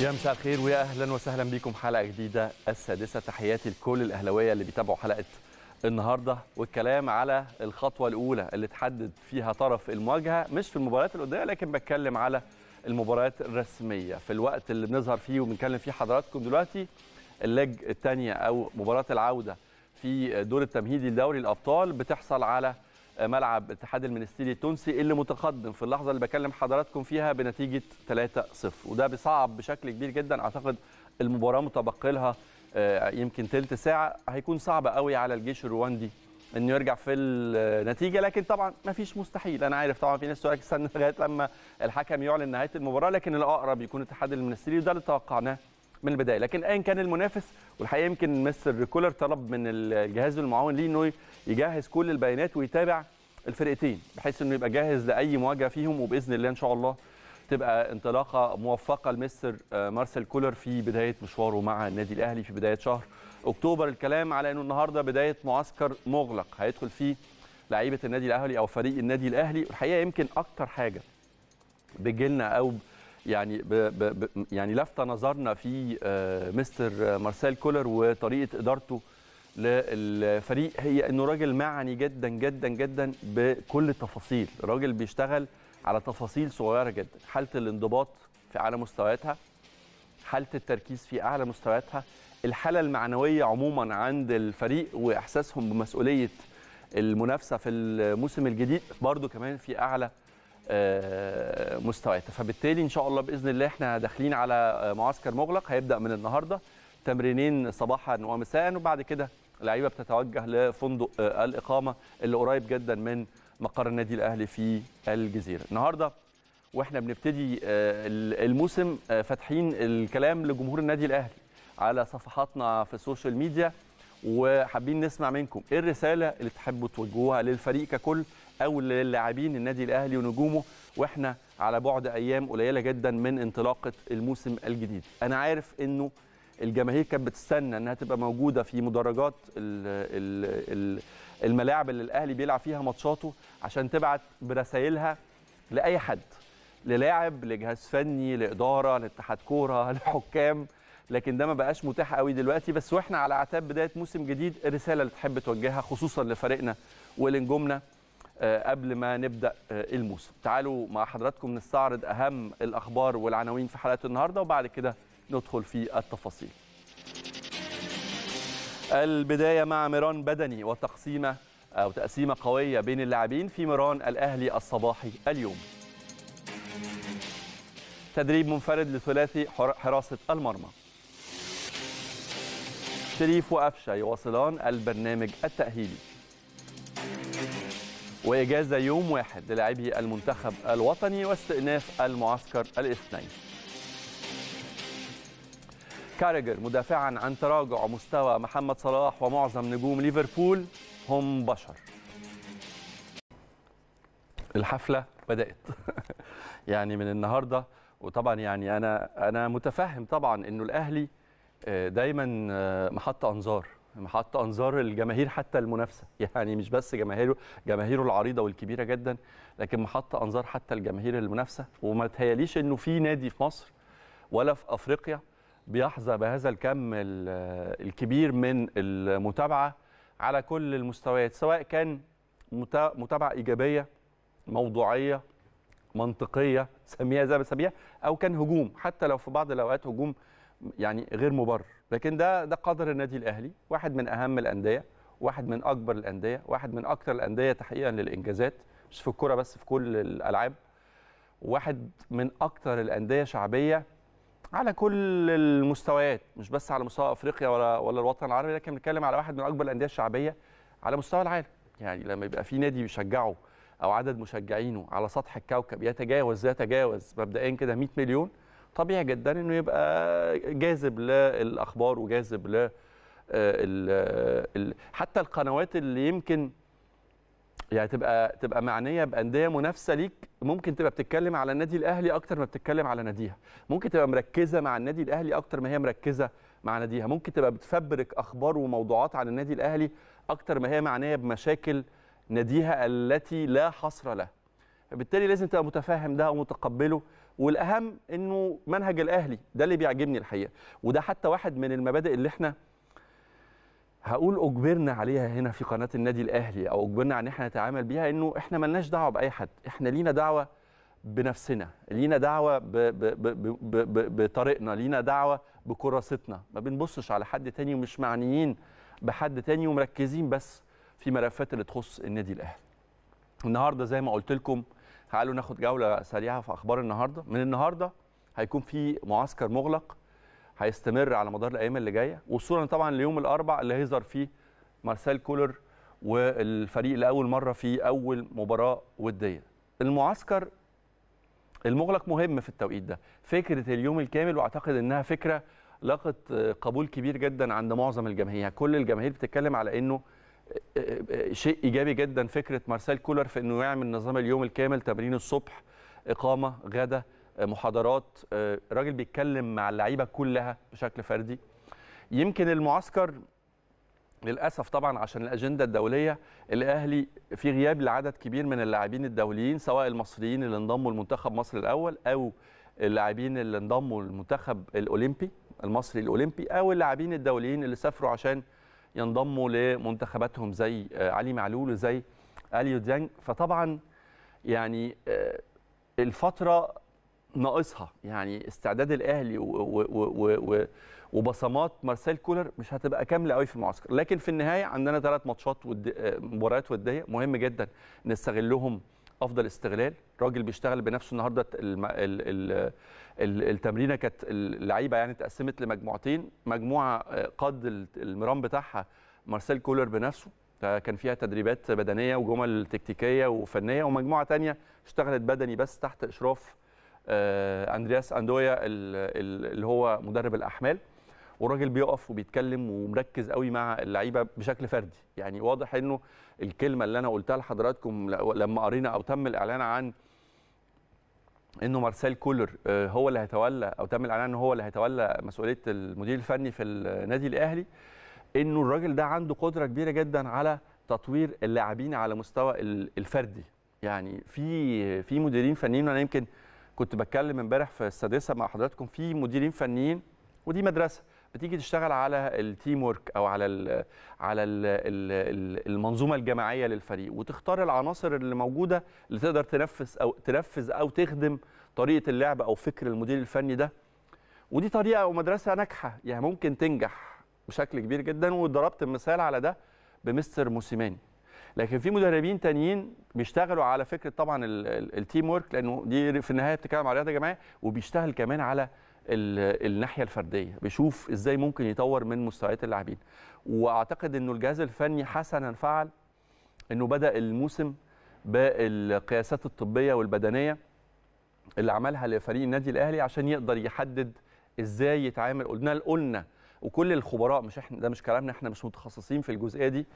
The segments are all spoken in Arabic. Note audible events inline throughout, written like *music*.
يا مساء الخير ويا اهلا وسهلا بكم حلقه جديده السادسه تحياتي لكل الاهلاويه اللي بيتابعوا حلقه النهارده والكلام على الخطوه الاولى اللي تحدد فيها طرف المواجهه مش في المباريات الوديه لكن بتكلم على المباريات الرسميه في الوقت اللي بنظهر فيه وبنكلم فيه حضراتكم دلوقتي اللج الثانيه او مباراه العوده في دور التمهيدي لدوري الابطال بتحصل على ملعب اتحاد المنستيري التونسي اللي متقدم في اللحظه اللي بكلم حضراتكم فيها بنتيجه 3-0 وده بيصعب بشكل كبير جدا اعتقد المباراه متبقي لها آه، يمكن ثلث ساعه هيكون صعب قوي على الجيش الرواندي انه يرجع في النتيجه لكن طبعا ما فيش مستحيل انا عارف طبعا في ناس تقول لك استنى لغايه لما الحكم يعلن نهايه المباراه لكن الاقرب يكون اتحاد المنستيري وده اللي توقعناه من البدايه لكن ايا كان المنافس والحقيقه يمكن مستر كولر طلب من الجهاز المعاون ليه انه يجهز كل البيانات ويتابع الفرقتين بحيث انه يبقى جاهز لاي مواجهه فيهم وباذن الله ان شاء الله تبقى انطلاقه موفقه لمستر آه، مارسيل كولر في بدايه مشواره مع النادي الاهلي في بدايه شهر اكتوبر الكلام على انه النهارده بدايه معسكر مغلق هيدخل فيه لعيبه النادي الاهلي او فريق النادي الاهلي الحقيقه يمكن اكتر حاجه بتجيلنا او يعني ب ب ب يعني لفت نظرنا في آه، مستر مارسيل كولر وطريقه ادارته للفريق هي انه راجل معني جدا جدا جدا بكل التفاصيل راجل بيشتغل على تفاصيل صغيره جدا حاله الانضباط في اعلى مستوياتها حاله التركيز في اعلى مستوياتها الحاله المعنويه عموما عند الفريق واحساسهم بمسؤوليه المنافسه في الموسم الجديد برضو كمان في اعلى آه، مستوياتها فبالتالي ان شاء الله باذن الله احنا داخلين على معسكر مغلق هيبدا من النهارده تمرينين صباحا ومساء وبعد كده اللعيبه بتتوجه لفندق آه، الاقامه اللي قريب جدا من مقر النادي الاهلي في الجزيره النهارده واحنا بنبتدي آه، الموسم فاتحين الكلام لجمهور النادي الاهلي على صفحاتنا في السوشيال ميديا وحابين نسمع منكم ايه الرساله اللي تحبوا توجهوها للفريق ككل او للاعبين النادي الاهلي ونجومه واحنا على بعد ايام قليله جدا من انطلاقه الموسم الجديد انا عارف انه الجماهير كانت بتستنى انها تبقى موجوده في مدرجات الملاعب اللي الاهلي بيلعب فيها ماتشاته عشان تبعت برسائلها لاي حد للاعب لجهاز فني لاداره لاتحاد كوره *laughs* لحكام لكن ده ما بقاش متاح قوي دلوقتي بس واحنا على اعتاب بدايه موسم جديد الرساله اللي تحب توجهها خصوصا لفريقنا ولنجومنا آه، قبل ما نبدا آه، الموسم تعالوا مع حضراتكم نستعرض اهم الاخبار والعناوين في حلقه النهارده وبعد كده ندخل في التفاصيل البدايه مع ميران بدني وتقسيمه او تقسيمه قويه بين اللاعبين في ميران الاهلي الصباحي اليوم تدريب منفرد لثلاثي حراسه المرمى شريف وقفشه يواصلان البرنامج التاهيلي وإجازة يوم واحد للاعبي المنتخب الوطني واستئناف المعسكر الاثنين كاريجر مدافعا عن تراجع مستوى محمد صلاح ومعظم نجوم ليفربول هم بشر الحفلة بدأت *laughs* يعني من النهاردة وطبعا يعني أنا أنا متفهم طبعا إنه الأهلي آه، دايما آه، محط أنظار محط انظار الجماهير حتى المنافسه *laughs* يعني مش بس جماهيره جماهيره العريضه والكبيره جدا لكن محط انظار حتى الجماهير المنافسه وما تهياليش انه في نادي في مصر ولا في افريقيا بيحظى بهذا الكم الكبير من المتابعه على كل المستويات سواء كان متابعه ايجابيه موضوعيه منطقيه سميها زي ما سميها او كان هجوم حتى لو في بعض الاوقات هجوم يعني غير مبرر لكن ده ده قدر النادي الاهلي واحد من اهم الانديه واحد من اكبر الانديه واحد من اكثر الانديه تحقيقا للانجازات مش في الكوره بس في كل الالعاب واحد من اكثر الانديه شعبيه على كل المستويات مش بس على مستوى افريقيا ولا ولا الوطن العربي لكن بنتكلم على واحد من اكبر الانديه الشعبيه على مستوى العالم يعني لما يبقى في نادي بيشجعه او عدد مشجعينه على سطح الكوكب يتجاوز يتجاوز مبدئيا كده 100 مليون طبيعي جدا انه يبقى جاذب للاخبار وجاذب ل آه، آه، حتى القنوات اللي يمكن يعني تبقى تبقى معنيه بانديه منافسه ليك ممكن تبقى بتتكلم على النادي الاهلي اكتر ما بتتكلم على ناديها ممكن تبقى مركزه مع النادي الاهلي اكتر ما هي مركزه مع ناديها ممكن تبقى بتفبرك اخبار وموضوعات عن النادي الاهلي اكتر ما هي معنيه بمشاكل ناديها التي لا حصر لها بالتالي لازم تبقى متفاهم ده ومتقبله والاهم انه منهج الاهلي ده اللي بيعجبني الحقيقه وده حتى واحد من المبادئ اللي احنا هقول اجبرنا عليها هنا في قناه النادي الاهلي او اجبرنا على ان احنا نتعامل بيها انه احنا ملناش دعوه باي حد احنا لينا دعوه بنفسنا لينا دعوه ب ب ب بطريقنا لينا دعوه بكراستنا ما بنبصش على حد تاني ومش معنيين بحد تاني ومركزين بس في ملفات اللي تخص النادي الاهلي النهارده زي ما قلت لكم تعالوا ناخد جوله سريعه في اخبار النهارده من النهارده هيكون في معسكر مغلق هيستمر على مدار الايام اللي جايه وصولا طبعا ليوم الاربعاء اللي هيظهر فيه مارسيل كولر والفريق لاول مره في اول مباراه وديه المعسكر المغلق مهم في التوقيت ده فكره اليوم الكامل واعتقد انها فكره لاقت قبول كبير جدا عند معظم الجماهير يعني كل الجماهير بتتكلم على انه شيء ايجابي جدا فكره مارسيل كولر في انه يعمل نظام اليوم الكامل تمرين الصبح اقامه غدا محاضرات راجل بيتكلم مع اللعيبه كلها بشكل فردي يمكن المعسكر للاسف طبعا عشان الاجنده الدوليه الاهلي في غياب لعدد كبير من اللاعبين الدوليين سواء المصريين اللي انضموا لمنتخب مصر الاول او اللاعبين اللي انضموا للمنتخب الاولمبي المصري الاولمبي او اللاعبين الدوليين اللي سافروا عشان ينضموا لمنتخباتهم زي آه، علي معلول وزي اليو ديانج فطبعا يعني آه، الفتره ناقصها يعني استعداد الاهلي وبصمات مارسيل كولر مش هتبقى كامله قوي في المعسكر لكن في النهايه عندنا ثلاث ماتشات آه، مباريات وديه مهم جدا نستغلهم افضل استغلال راجل بيشتغل بنفسه النهارده الم... ال... ال... التمرينه كانت اللعيبه يعني اتقسمت لمجموعتين مجموعه آه، قاد المرام بتاعها مارسيل كولر بنفسه فكان فيها تدريبات بدنيه وجمل تكتيكيه وفنيه ومجموعه تانية اشتغلت بدني بس تحت اشراف آه، اندرياس اندويا اللي هو مدرب الاحمال والراجل بيقف وبيتكلم ومركز قوي مع اللعيبه بشكل فردي يعني واضح انه الكلمه اللي انا قلتها لحضراتكم لما قرينا او تم الاعلان عن انه مارسيل كولر آه، هو اللي هيتولى او تم الاعلان انه هو اللي هيتولى مسؤوليه المدير الفني في النادي الاهلي انه الراجل ده عنده قدره كبيره جدا على تطوير اللاعبين على مستوى الفردي يعني في في مديرين فنيين انا يمكن كنت بتكلم امبارح في السادسه مع حضراتكم في مديرين فنيين ودي مدرسه بتيجي تشتغل على التيم ورك او على الـ على الـ المنظومه الجماعيه للفريق وتختار العناصر اللي موجوده اللي تقدر تنفذ او تنفذ او تخدم طريقه اللعب او فكر المدير الفني ده ودي طريقه او مدرسه ناجحه يعني ممكن تنجح بشكل كبير جدا وضربت مثال على ده بمستر موسيماني لكن في مدربين تانيين بيشتغلوا على فكره طبعا التيم ورك لانه دي في النهايه بتتكلم على رياضه جماعيه وبيشتغل كمان على الناحيه الفرديه بيشوف ازاي ممكن يطور من مستويات اللاعبين واعتقد انه الجهاز الفني حسنا فعل انه بدا الموسم بالقياسات الطبيه والبدنيه اللي عملها لفريق النادي الاهلي عشان يقدر يحدد ازاي يتعامل قلنا قلنا وكل الخبراء مش احنا ده مش كلامنا احنا مش متخصصين في الجزئيه دي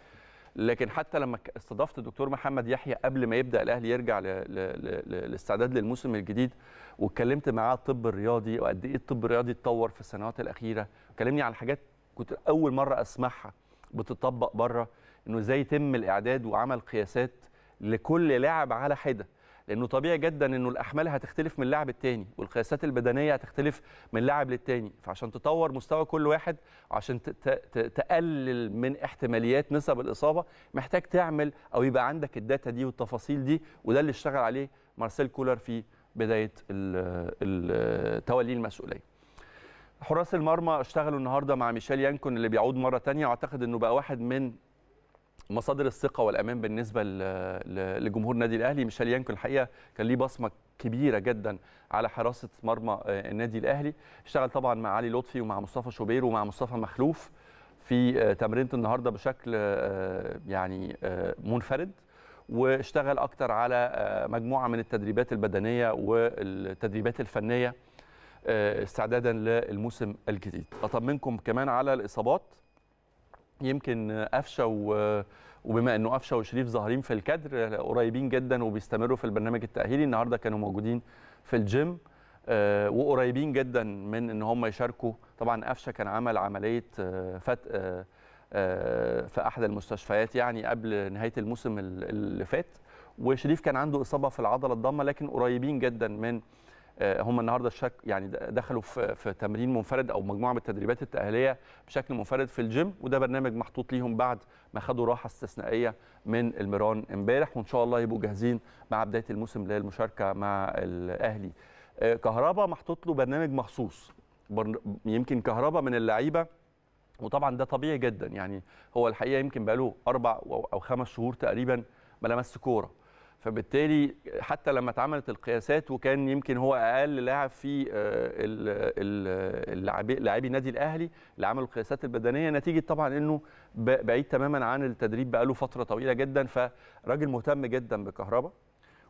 لكن حتى لما استضفت الدكتور محمد يحيى قبل ما يبدا الاهلي يرجع للاستعداد للموسم الجديد واتكلمت معاه الطب الرياضي وقد ايه الطب الرياضي اتطور في السنوات الاخيره وكلمني عن حاجات كنت اول مره اسمعها بتطبق بره انه ازاي يتم الاعداد وعمل قياسات لكل لاعب على حده لانه طبيعي جدا انه الاحمال هتختلف من لاعب التاني والقياسات البدنيه هتختلف من لاعب للتاني فعشان تطور مستوى كل واحد عشان تقلل من احتماليات نسب الاصابه محتاج تعمل او يبقى عندك الداتا دي والتفاصيل دي وده اللي اشتغل عليه مارسيل كولر في بدايه توليه المسؤوليه حراس المرمى اشتغلوا النهارده مع ميشيل يانكون اللي بيعود مره تانية واعتقد انه بقى واحد من مصادر الثقه والامان بالنسبه لجمهور النادي الاهلي ميشيل يانكو الحقيقه كان ليه بصمه كبيره جدا على حراسه مرمى آه، النادي الاهلي اشتغل طبعا مع علي لطفي ومع مصطفى شوبير ومع مصطفى مخلوف في آه، تمرينه النهارده بشكل آه، يعني منفرد واشتغل اكتر على مجموعه من التدريبات البدنيه والتدريبات الفنيه استعدادا للموسم الجديد اطمنكم كمان على الاصابات يمكن قفشه وبما انه قفشه وشريف ظاهرين في الكادر قريبين جدا وبيستمروا في البرنامج التاهيلي النهارده كانوا موجودين في الجيم آه، وقريبين جدا من ان هم يشاركوا طبعا قفشه كان عمل عمليه آه، فتق آه، في احد المستشفيات يعني قبل نهايه الموسم اللي فات وشريف كان عنده اصابه في العضله الضامه لكن قريبين جدا من آه، هم النهارده شك يعني دخلوا في, في تمرين منفرد او مجموعه من التدريبات التاهيليه بشكل منفرد في الجيم وده برنامج محطوط ليهم بعد ما خدوا راحه استثنائيه من المران امبارح وان شاء الله يبقوا جاهزين مع بدايه الموسم للمشاركه مع الاهلي آه، كهربا محطوط له برنامج مخصوص يمكن كهربا من اللعيبه وطبعا ده طبيعي جدا يعني هو الحقيقه يمكن بقاله اربع او خمس شهور تقريبا ما لمس كوره فبالتالي حتى لما اتعملت القياسات وكان يمكن هو اقل لاعب في آه، لاعبي النادي الاهلي اللي عملوا القياسات البدنيه نتيجه طبعا انه بعيد تماما عن التدريب بقاله فتره طويله جدا فراجل مهتم جدا بكهرباء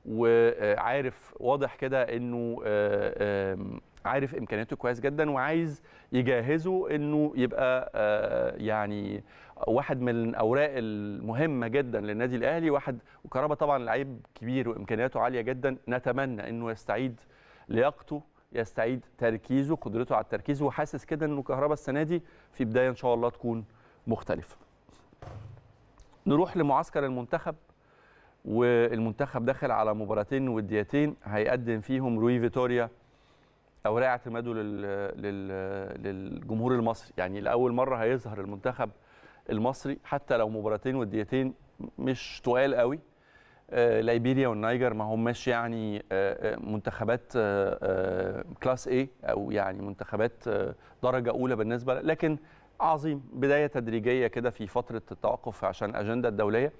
وعارف واضح كده انه آه، عارف امكانياته كويس جدا وعايز يجهزه انه يبقى آه، يعني واحد من الاوراق المهمه جدا للنادي الاهلي واحد وكهربا طبعا لعيب كبير وامكانياته عاليه جدا نتمنى انه يستعيد لياقته يستعيد تركيزه قدرته على التركيز وحاسس كده انه كهربا السنه دي في بدايه ان شاء الله تكون مختلفه نروح لمعسكر المنتخب والمنتخب داخل على مباراتين وديتين هيقدم فيهم روي فيتوريا اوراق اعتماده للجمهور المصري يعني لاول مره هيظهر المنتخب المصري حتى لو مباراتين وديتين مش تقال قوي آه، ليبيريا والنيجر ما هماش يعني آه، آه، منتخبات كلاس اي او يعني منتخبات درجه اولى بالنسبه لكن عظيم بدايه تدريجيه كده في فتره التوقف عشان اجنده الدوليه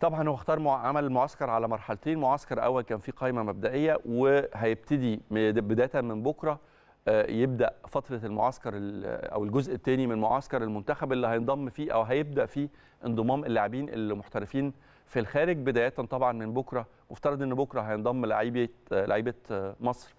طبعا هو اختار عمل معسكر على مرحلتين معسكر اول كان فيه قائمه مبدئيه وهيبتدي بدايه من بكره آه، يبدا فتره المعسكر آه، او الجزء الثاني من معسكر المنتخب اللي هينضم فيه او هيبدا فيه انضمام اللاعبين المحترفين في الخارج بدايه طبعا من بكره مفترض ان بكره هينضم لعيبه آه، لعيبه مصر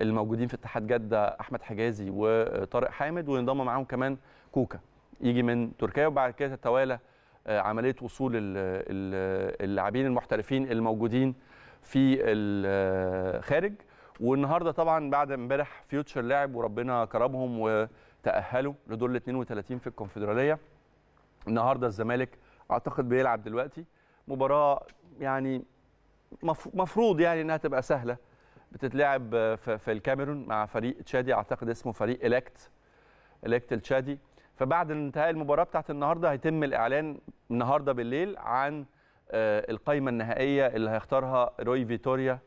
الموجودين في اتحاد جده احمد حجازي وطارق حامد وينضم معاهم كمان كوكا يجي من تركيا وبعد كده تتوالى عمليه وصول اللاعبين المحترفين الموجودين في الخارج والنهارده طبعا بعد امبارح فيوتشر لعب وربنا كرمهم وتاهلوا لدور ال 32 في الكونفدراليه النهارده الزمالك اعتقد بيلعب دلوقتي مباراه يعني مفروض يعني انها تبقى سهله بتتلعب في الكاميرون مع فريق تشادي اعتقد اسمه فريق الكت الكت التشادي فبعد انتهاء المباراه بتاعت النهارده هيتم الاعلان النهارده بالليل عن آه، القائمه النهائيه اللي هيختارها روي فيتوريا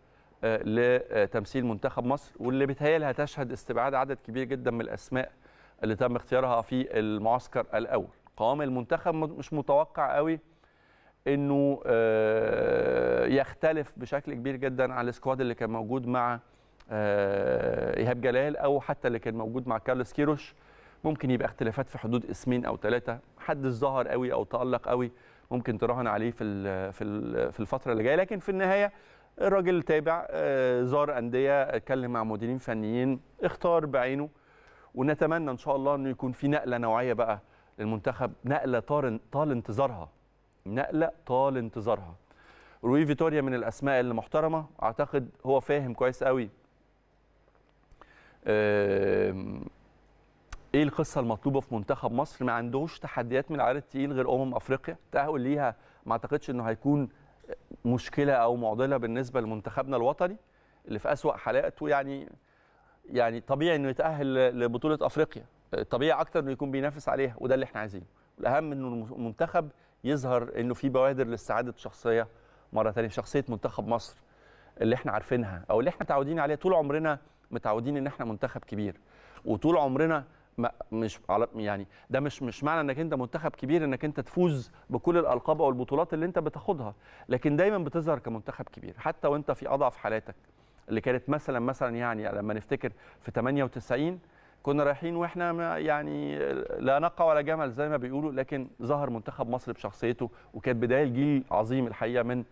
لتمثيل منتخب مصر واللي بيتهيألي هتشهد استبعاد عدد كبير جدا من الاسماء اللي تم اختيارها في المعسكر الاول قوام المنتخب مش متوقع قوي انه آه، يختلف بشكل كبير جدا عن السكواد اللي كان موجود مع آه، ايهاب جلال او حتى اللي كان موجود مع كارلوس كيروش ممكن يبقى اختلافات في حدود اسمين او ثلاثه حد ظهر قوي او تالق قوي ممكن تراهن عليه في في الفتره اللي جايه لكن في النهايه الراجل تابع آه، زار انديه اتكلم مع مديرين فنيين اختار بعينه ونتمنى ان شاء الله انه يكون في نقله نوعيه بقى للمنتخب نقله طال طال انتظارها نقله طال انتظارها روي فيتوريا من الاسماء المحترمه اعتقد هو فاهم كويس قوي ايه القصه المطلوبه في منتخب مصر ما عندوش تحديات من العيار التقيل غير امم افريقيا التاهل ليها ما اعتقدش انه هيكون مشكله او معضله بالنسبه لمنتخبنا الوطني اللي في اسوا حالاته يعني يعني طبيعي انه يتاهل لبطوله افريقيا طبيعي اكتر انه يكون بينافس عليها وده اللي احنا عايزينه الاهم انه المنتخب يظهر انه في بوادر لاستعاده شخصيه مره ثانيه شخصيه منتخب مصر اللي احنا عارفينها او اللي احنا متعودين عليها طول عمرنا متعودين ان احنا منتخب كبير وطول عمرنا ما مش على يعني ده مش مش معنى انك انت منتخب كبير انك انت تفوز بكل الالقاب او البطولات اللي انت بتاخدها لكن دايما بتظهر كمنتخب كبير حتى وانت في اضعف حالاتك اللي كانت مثلا مثلا يعني لما نفتكر في 98 كنا رايحين واحنا يعني لا نقع ولا جمل زي ما بيقولوا لكن ظهر منتخب مصر بشخصيته وكانت بدايه جيل عظيم الحقيقه من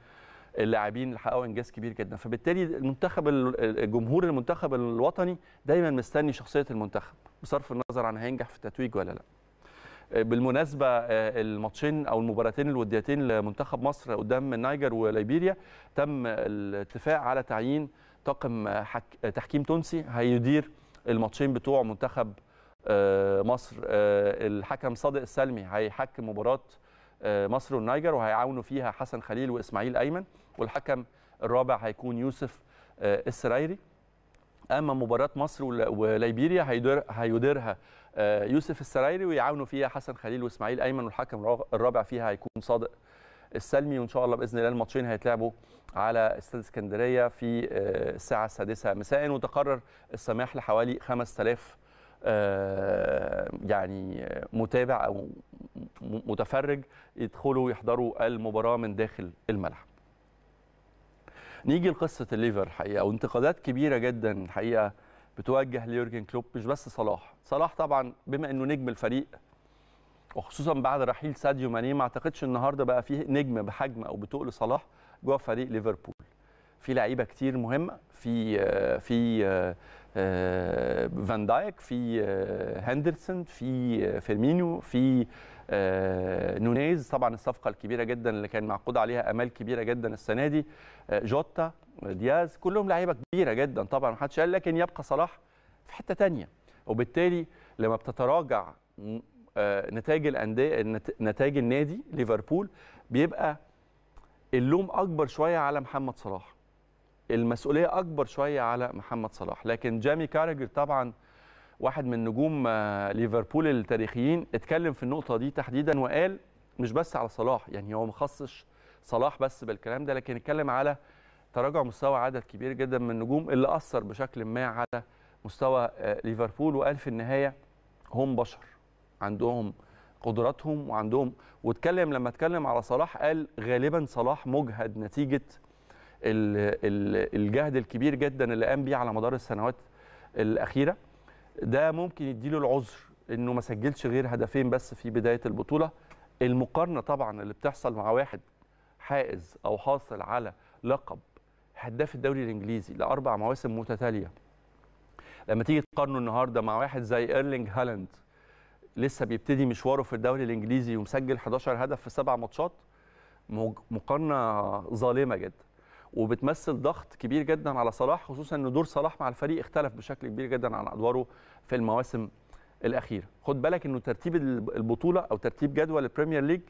اللاعبين اللي حققوا انجاز كبير جدا فبالتالي المنتخب الجمهور المنتخب الوطني دايما مستني شخصيه المنتخب بصرف النظر عن هينجح في التتويج ولا لا آه، بالمناسبه آه، الماتشين او المباراتين الوديتين لمنتخب مصر قدام النيجر وليبيريا تم الاتفاق على تعيين طاقم تحكيم تونسي هيدير الماتشين بتوع منتخب آه، مصر الحكم صادق السلمي هيحكم مباراه مصر والنيجر وهيعاونوا فيها حسن خليل واسماعيل ايمن والحكم الرابع هيكون يوسف السرايري اما مباراه مصر وليبيريا هيدير هيديرها آه، يوسف السرايري ويعاونوا فيها حسن خليل واسماعيل ايمن والحكم الرابع فيها هيكون صادق السلمي وان شاء الله باذن الله الماتشين هيتلعبوا على استاد اسكندريه في آه، الساعه السادسه مساء وتقرر السماح لحوالي 5000 آه، يعني متابع او متفرج يدخلوا يحضروا المباراه من داخل الملعب نيجي لقصه الليفر حقيقه وانتقادات كبيره جدا الحقيقه بتوجه ليورجن كلوب مش بس صلاح صلاح طبعا بما انه نجم الفريق وخصوصا بعد رحيل ساديو ماني ما اعتقدش النهارده بقى فيه نجم بحجم او بتقل صلاح جوه فريق ليفربول في لعيبه كتير مهمه في في آه، آه، فان دايك في آه، هندرسون في فيرمينيو في آه، نونيز طبعا الصفقه الكبيره جدا اللي كان معقود عليها امال كبيره جدا السنه دي آه، جوتا دياز كلهم لعيبه كبيره جدا طبعا ما حدش قال لكن يبقى صلاح في حته تانية وبالتالي لما بتتراجع آه، نتائج الانديه نتائج النادي ليفربول بيبقى اللوم اكبر شويه على محمد صلاح المسؤوليه اكبر شويه على محمد صلاح لكن جامي كاراجر طبعا واحد من نجوم آه، ليفربول التاريخيين اتكلم في النقطه دي تحديدا وقال مش بس على صلاح يعني هو مخصص صلاح بس بالكلام ده لكن اتكلم على تراجع مستوى عدد كبير جدا من النجوم اللي اثر بشكل ما على مستوى آه، ليفربول وقال في النهايه هم بشر عندهم قدراتهم وعندهم واتكلم لما اتكلم على صلاح قال غالبا صلاح مجهد نتيجه الجهد الكبير جدا اللي قام بيه على مدار السنوات الاخيره ده ممكن يديله العذر انه ما سجلش غير هدفين بس في بدايه البطوله المقارنه طبعا اللي بتحصل مع واحد حائز او حاصل على لقب هداف الدوري الانجليزي لاربع مواسم متتاليه لما تيجي تقارنه النهارده مع واحد زي ايرلينج هالاند لسه بيبتدي مشواره في الدوري الانجليزي ومسجل 11 هدف في سبع ماتشات مقارنه ظالمه جدا وبتمثل ضغط كبير جدا على صلاح خصوصا ان دور صلاح مع الفريق اختلف بشكل كبير جدا عن ادواره في المواسم الاخيره خد بالك انه ترتيب البطوله او ترتيب جدول البريمير ليج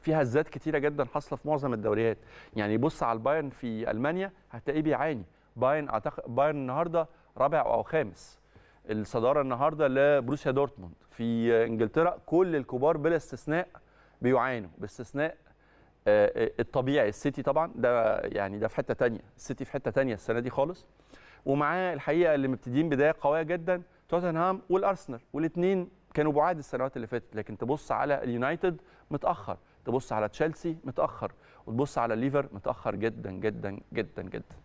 فيها هزات كتيره جدا حاصله في معظم الدوريات يعني بص على البايرن في المانيا هتلاقيه بيعاني بايرن اعتقد بايرن النهارده رابع او خامس الصداره النهارده لبروسيا دورتموند في انجلترا كل الكبار بلا استثناء بيعانوا باستثناء آه، آه، الطبيعي السيتي طبعا ده يعني ده في حته ثانيه السيتي في حته ثانيه السنه دي خالص ومعاه الحقيقه اللي مبتدئين بدايه قويه جدا توتنهام والارسنال والاثنين كانوا بعاد السنوات اللي فاتت لكن تبص على اليونايتد متاخر تبص على تشيلسي متاخر وتبص على الليفر متاخر جدا جدا جدا جدا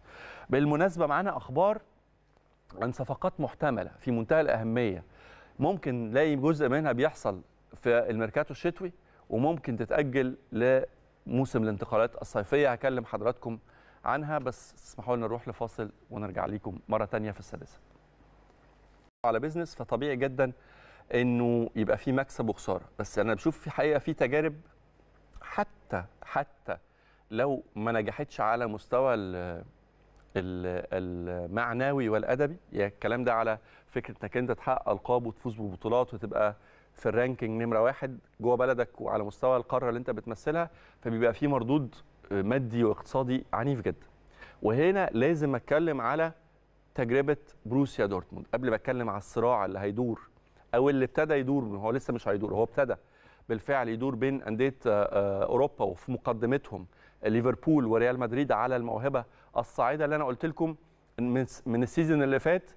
بالمناسبه معانا اخبار عن صفقات محتمله في منتهى الاهميه ممكن نلاقي جزء منها بيحصل في الميركاتو الشتوي وممكن تتاجل ل موسم الانتقالات الصيفيه هكلم حضراتكم عنها بس اسمحوا لنا نروح لفاصل ونرجع ليكم مره ثانيه في السادسه. على بيزنس فطبيعي جدا انه يبقى في مكسب وخساره بس انا بشوف في حقيقه في تجارب حتى حتى لو ما نجحتش على مستوى الـ المعنوي والادبي يعني الكلام ده على فكره انك انت تحقق القاب وتفوز ببطولات وتبقى في الرانكينج نمره واحد جوه بلدك وعلى مستوى القاره اللي انت بتمثلها فبيبقى في مردود آه، مادي واقتصادي عنيف جدا. وهنا لازم اتكلم على تجربه بروسيا دورتموند قبل ما اتكلم على الصراع اللي هيدور او اللي ابتدى يدور هو لسه مش هيدور هو ابتدى بالفعل يدور بين انديه آه، آه، اوروبا وفي مقدمتهم ليفربول وريال مدريد على الموهبه الصاعده اللي انا قلت لكم من السيزون اللي فات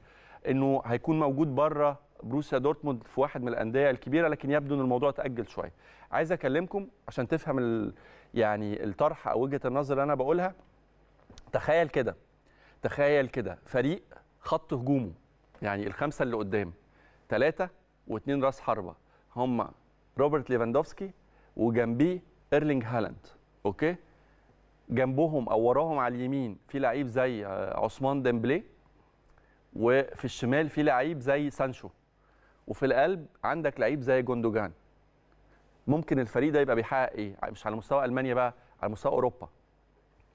انه هيكون موجود بره بروسيا دورتموند في واحد من الانديه الكبيره لكن يبدو ان الموضوع تاجل شويه عايز اكلمكم عشان تفهم ال... يعني الطرح او وجهه النظر اللي انا بقولها تخيل كده تخيل كده فريق خط هجومه يعني الخمسه اللي قدام ثلاثه واثنين راس حربه هم روبرت ليفاندوفسكي وجنبيه ايرلينج هالاند اوكي جنبهم او وراهم على اليمين في لعيب زي عثمان ديمبلي وفي الشمال في لعيب زي سانشو وفي القلب عندك لعيب زي جوندوجان ممكن الفريق ده يبقى بيحقق ايه مش على مستوى المانيا بقى على مستوى اوروبا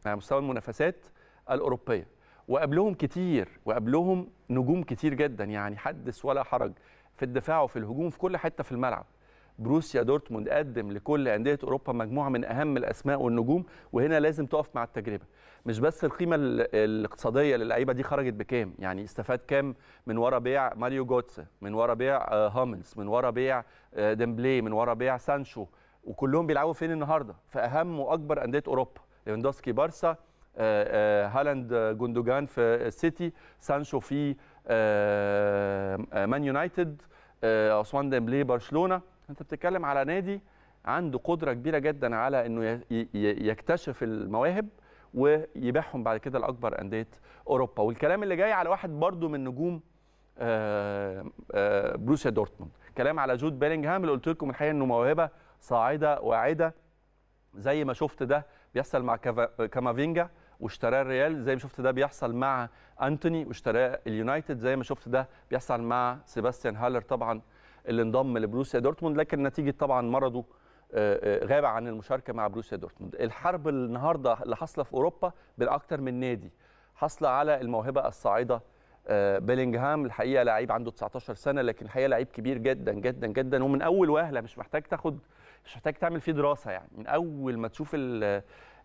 على مستوى المنافسات الاوروبيه وقبلهم كتير وقبلهم نجوم كتير جدا يعني حدث ولا حرج في الدفاع وفي الهجوم في كل حته في الملعب بروسيا دورتموند قدم لكل انديه اوروبا مجموعه من اهم الاسماء والنجوم وهنا لازم تقف مع التجربه مش بس القيمه الاقتصاديه للعيبه دي خرجت بكام يعني استفاد كام من ورا بيع ماريو جوتس من ورا بيع آه، هاملز من ورا بيع آه، ديمبلي من ورا بيع سانشو وكلهم بيلعبوا فين النهارده في اهم واكبر انديه اوروبا ليفاندوسكي بارسا آه، هالاند جوندوجان في سيتي سانشو في مان يونايتد عثمان ديمبلي برشلونه انت بتتكلم على نادي عنده قدره كبيره جدا على انه يكتشف المواهب ويبيعهم بعد كده لاكبر انديه اوروبا والكلام اللي جاي على واحد برضو من نجوم آه، آه، بروسيا دورتموند كلام على جود بيلينغهام اللي قلت لكم الحقيقه انه موهبه صاعده واعده زي ما شفت ده بيحصل مع كافينجا واشتراه الريال زي ما شفت ده بيحصل مع انتوني واشتراه اليونايتد زي ما شفت ده بيحصل مع سيباستيان هالر طبعا اللي انضم لبروسيا دورتموند لكن نتيجه طبعا مرضه آه، آه، غاب عن المشاركه مع بروسيا دورتموند الحرب النهارده اللي حاصله في اوروبا بين اكتر من نادي حاصله على الموهبه الصاعده آه، بيلينغهام الحقيقه لعيب عنده 19 سنه لكن الحقيقه لعيب كبير جدا جدا جدا ومن اول وهله مش محتاج تاخد مش محتاج تعمل فيه دراسه يعني من اول ما تشوف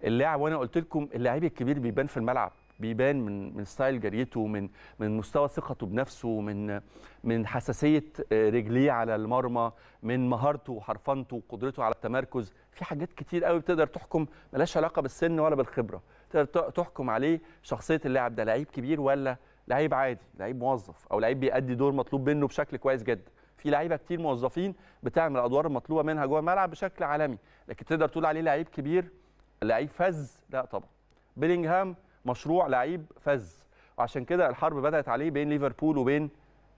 اللاعب وانا قلت لكم اللاعب الكبير بيبان في الملعب بيبان من من ستايل جريته من من مستوى ثقته بنفسه من من حساسيه آه، رجليه على المرمى من مهارته وحرفنته وقدرته على التمركز في حاجات كتير قوي بتقدر تحكم ملهاش علاقه بالسن ولا بالخبره تقدر تحكم عليه شخصيه اللاعب ده لعيب كبير ولا لعيب عادي لعيب موظف او لعيب بيأدي دور مطلوب منه بشكل كويس جدا في لعيبه كتير موظفين بتعمل الادوار المطلوبه منها جوه الملعب بشكل عالمي لكن تقدر تقول عليه لعيب كبير لعيب فز لا طبعا بيلينغهام مشروع لعيب فز وعشان كده الحرب بدات عليه بين ليفربول وبين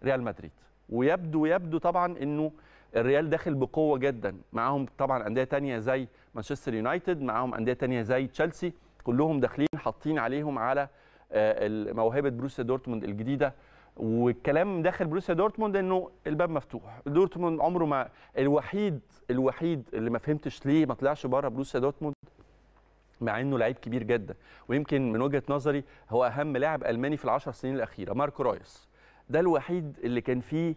ريال مدريد ويبدو يبدو طبعا انه الريال داخل بقوه جدا معاهم طبعا انديه تانية زي مانشستر يونايتد معاهم انديه تانية زي تشيلسي كلهم داخلين حاطين عليهم على آه، موهبه بروسيا دورتموند الجديده والكلام داخل بروسيا دورتموند انه الباب مفتوح دورتموند عمره ما الوحيد الوحيد اللي ما فهمتش ليه ما طلعش بره بروسيا دورتموند مع انه لعيب كبير جدا ويمكن من وجهه نظري هو اهم لاعب الماني في العشر سنين الاخيره ماركو رايس ده الوحيد اللي كان فيه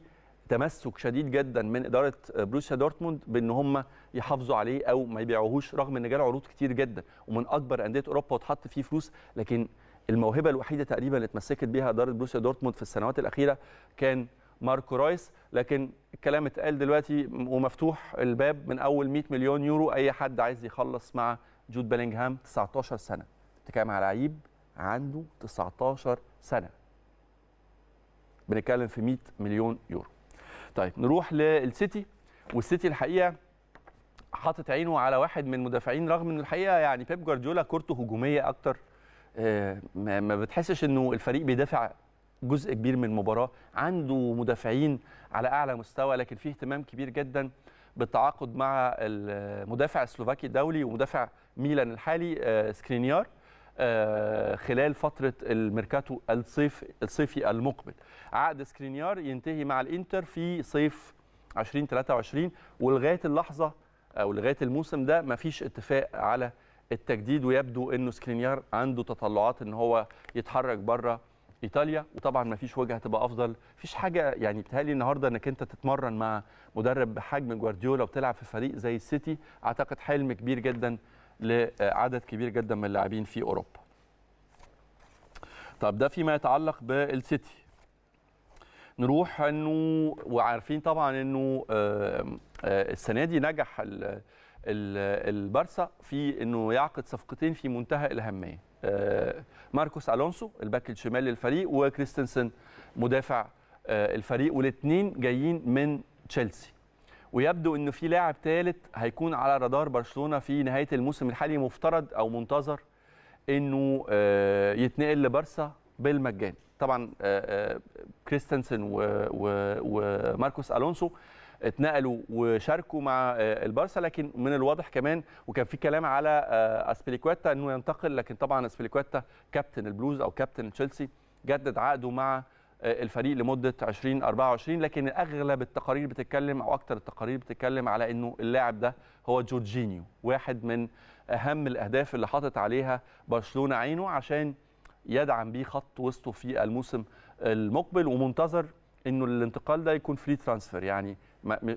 تمسك شديد جدا من اداره بروسيا دورتموند بان هم يحافظوا عليه او ما يبيعوهوش رغم ان جاله عروض كتير جدا ومن اكبر انديه اوروبا واتحط فيه فلوس لكن الموهبه الوحيده تقريبا اللي اتمسكت بيها اداره بروسيا دورتموند في السنوات الاخيره كان ماركو رايس لكن الكلام اتقال دلوقتي ومفتوح الباب من اول 100 مليون يورو اي حد عايز يخلص مع جود بيلينغهام 19 سنه بتتكلم على لعيب عنده 19 سنه بنتكلم في 100 مليون يورو طيب نروح للسيتي والسيتي الحقيقه حاطط عينه على واحد من المدافعين رغم ان الحقيقه يعني بيب جوارديولا كورته هجوميه اكتر آه، ما بتحسش انه الفريق بيدافع جزء كبير من المباراه عنده مدافعين على اعلى مستوى لكن فيه اهتمام كبير جدا بالتعاقد مع المدافع السلوفاكي الدولي ومدافع ميلان الحالي آه، سكرينيار آه، خلال فترة الميركاتو الصيف الصيفي المقبل عقد سكرينيار ينتهي مع الإنتر في صيف 2023 ولغاية اللحظة أو آه، لغاية الموسم ده مفيش اتفاق على التجديد ويبدو أنه سكرينيار عنده تطلعات أن هو يتحرك بره ايطاليا وطبعا ما فيش وجهه تبقى افضل فيش حاجه يعني بتهالي النهارده انك انت تتمرن مع مدرب بحجم جوارديولا وتلعب في فريق زي السيتي اعتقد حلم كبير جدا لعدد كبير جدا من اللاعبين في اوروبا طب ده فيما يتعلق بالسيتي نروح انه وعارفين طبعا انه آه، السنه دي نجح البارسا في انه يعقد صفقتين في منتهى الاهميه آه، ماركوس الونسو الباك الشمال للفريق وكريستنسن مدافع آه، الفريق والاثنين جايين من تشيلسي ويبدو انه في لاعب ثالث هيكون على رادار برشلونه في نهايه الموسم الحالي مفترض او منتظر انه آه، يتنقل لبارسا بالمجان طبعا آه، كريستنسن وماركوس الونسو اتنقلوا وشاركوا مع آه، البارسا لكن من الواضح كمان وكان في كلام على آه، اسبيليكويتا انه ينتقل لكن طبعا اسبيليكويتا كابتن البلوز او كابتن تشيلسي جدد عقده مع آه، الفريق لمده 2024 لكن اغلب التقارير بتتكلم او اكثر التقارير بتتكلم على انه اللاعب ده هو جورجينيو واحد من اهم الاهداف اللي حاطط عليها برشلونه عينه عشان يدعم بيه خط وسطه في الموسم المقبل ومنتظر انه الانتقال ده يكون فري ترانسفير يعني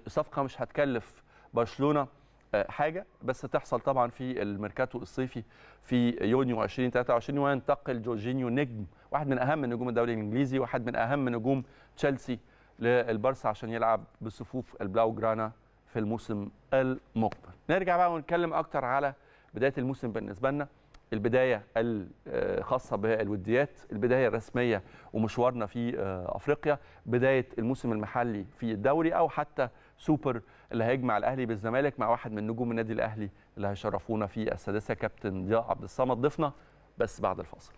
صفقه مش هتكلف برشلونه آه، حاجه بس تحصل طبعا في الميركاتو الصيفي في يونيو 2023 وينتقل جورجينيو نجم واحد من اهم نجوم الدوري الانجليزي واحد من اهم نجوم تشيلسي للبارسا عشان يلعب بصفوف البلاو جرانا في الموسم المقبل نرجع بقى ونتكلم اكتر على بدايه الموسم بالنسبه لنا البدايه الخاصه بالوديات البدايه الرسميه ومشوارنا في آه، افريقيا بدايه الموسم المحلي في الدوري او حتى سوبر اللي هيجمع الاهلي بالزمالك مع واحد من نجوم النادي الاهلي اللي هيشرفونا في السادسه كابتن ضياء عبد الصمد ضيفنا بس بعد الفاصل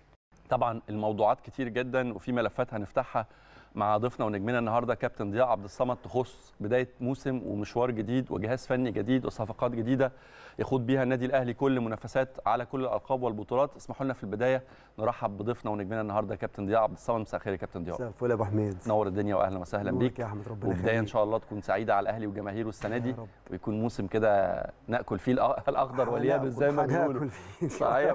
طبعا الموضوعات كتير جدا وفي ملفات هنفتحها مع ضيفنا ونجمنا النهارده كابتن ضياء عبد الصمد تخص بدايه موسم ومشوار جديد وجهاز فني جديد وصفقات جديده يخوض بيها النادي الاهلي كل المنافسات على كل الالقاب والبطولات اسمحوا لنا في البدايه نرحب بضيفنا ونجمنا النهارده كابتن ضياء عبد الصمد مساء الخير يا كابتن ضياء مساء الفل يا ابو حميد نور الدنيا واهلا وسهلا بيك يا احمد ربنا وبدايه ان شاء الله تكون سعيده على الاهلي وجماهيره السنه دي ويكون موسم كده ناكل فيه الاخضر واليابس زي ما بيقولوا صحيح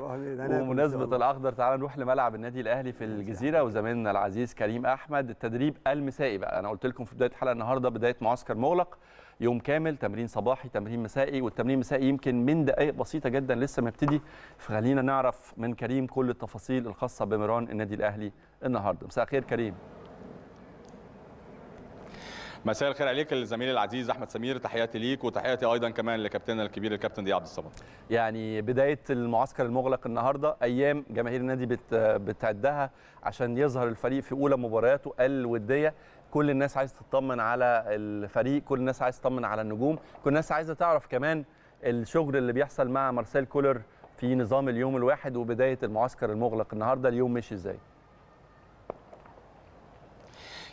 ومناسبه الاخضر تعالى نروح لملعب النادي الاهلي في الجزيره وزميلنا العزيز كريم احمد التدريب المسائي بقى انا قلت لكم في بدايه الحلقه النهارده بدايه معسكر مغلق يوم كامل تمرين صباحي تمرين مسائي والتمرين المسائي يمكن من دقائق بسيطه جدا لسه مبتدي فخلينا نعرف من كريم كل التفاصيل الخاصه بمران النادي الاهلي النهارده مساء الخير كريم مساء الخير عليك الزميل العزيز احمد سمير تحياتي ليك وتحياتي ايضا كمان لكابتننا الكبير الكابتن دي عبد الصمد يعني بدايه المعسكر المغلق النهارده ايام جماهير النادي بتعدها عشان يظهر الفريق في اولى مبارياته الوديه كل الناس عايزه تطمن على الفريق كل الناس عايزه تطمن على النجوم كل الناس عايزه تعرف كمان الشغل اللي بيحصل مع مارسيل كولر في نظام اليوم الواحد وبدايه المعسكر المغلق النهارده اليوم مشي ازاي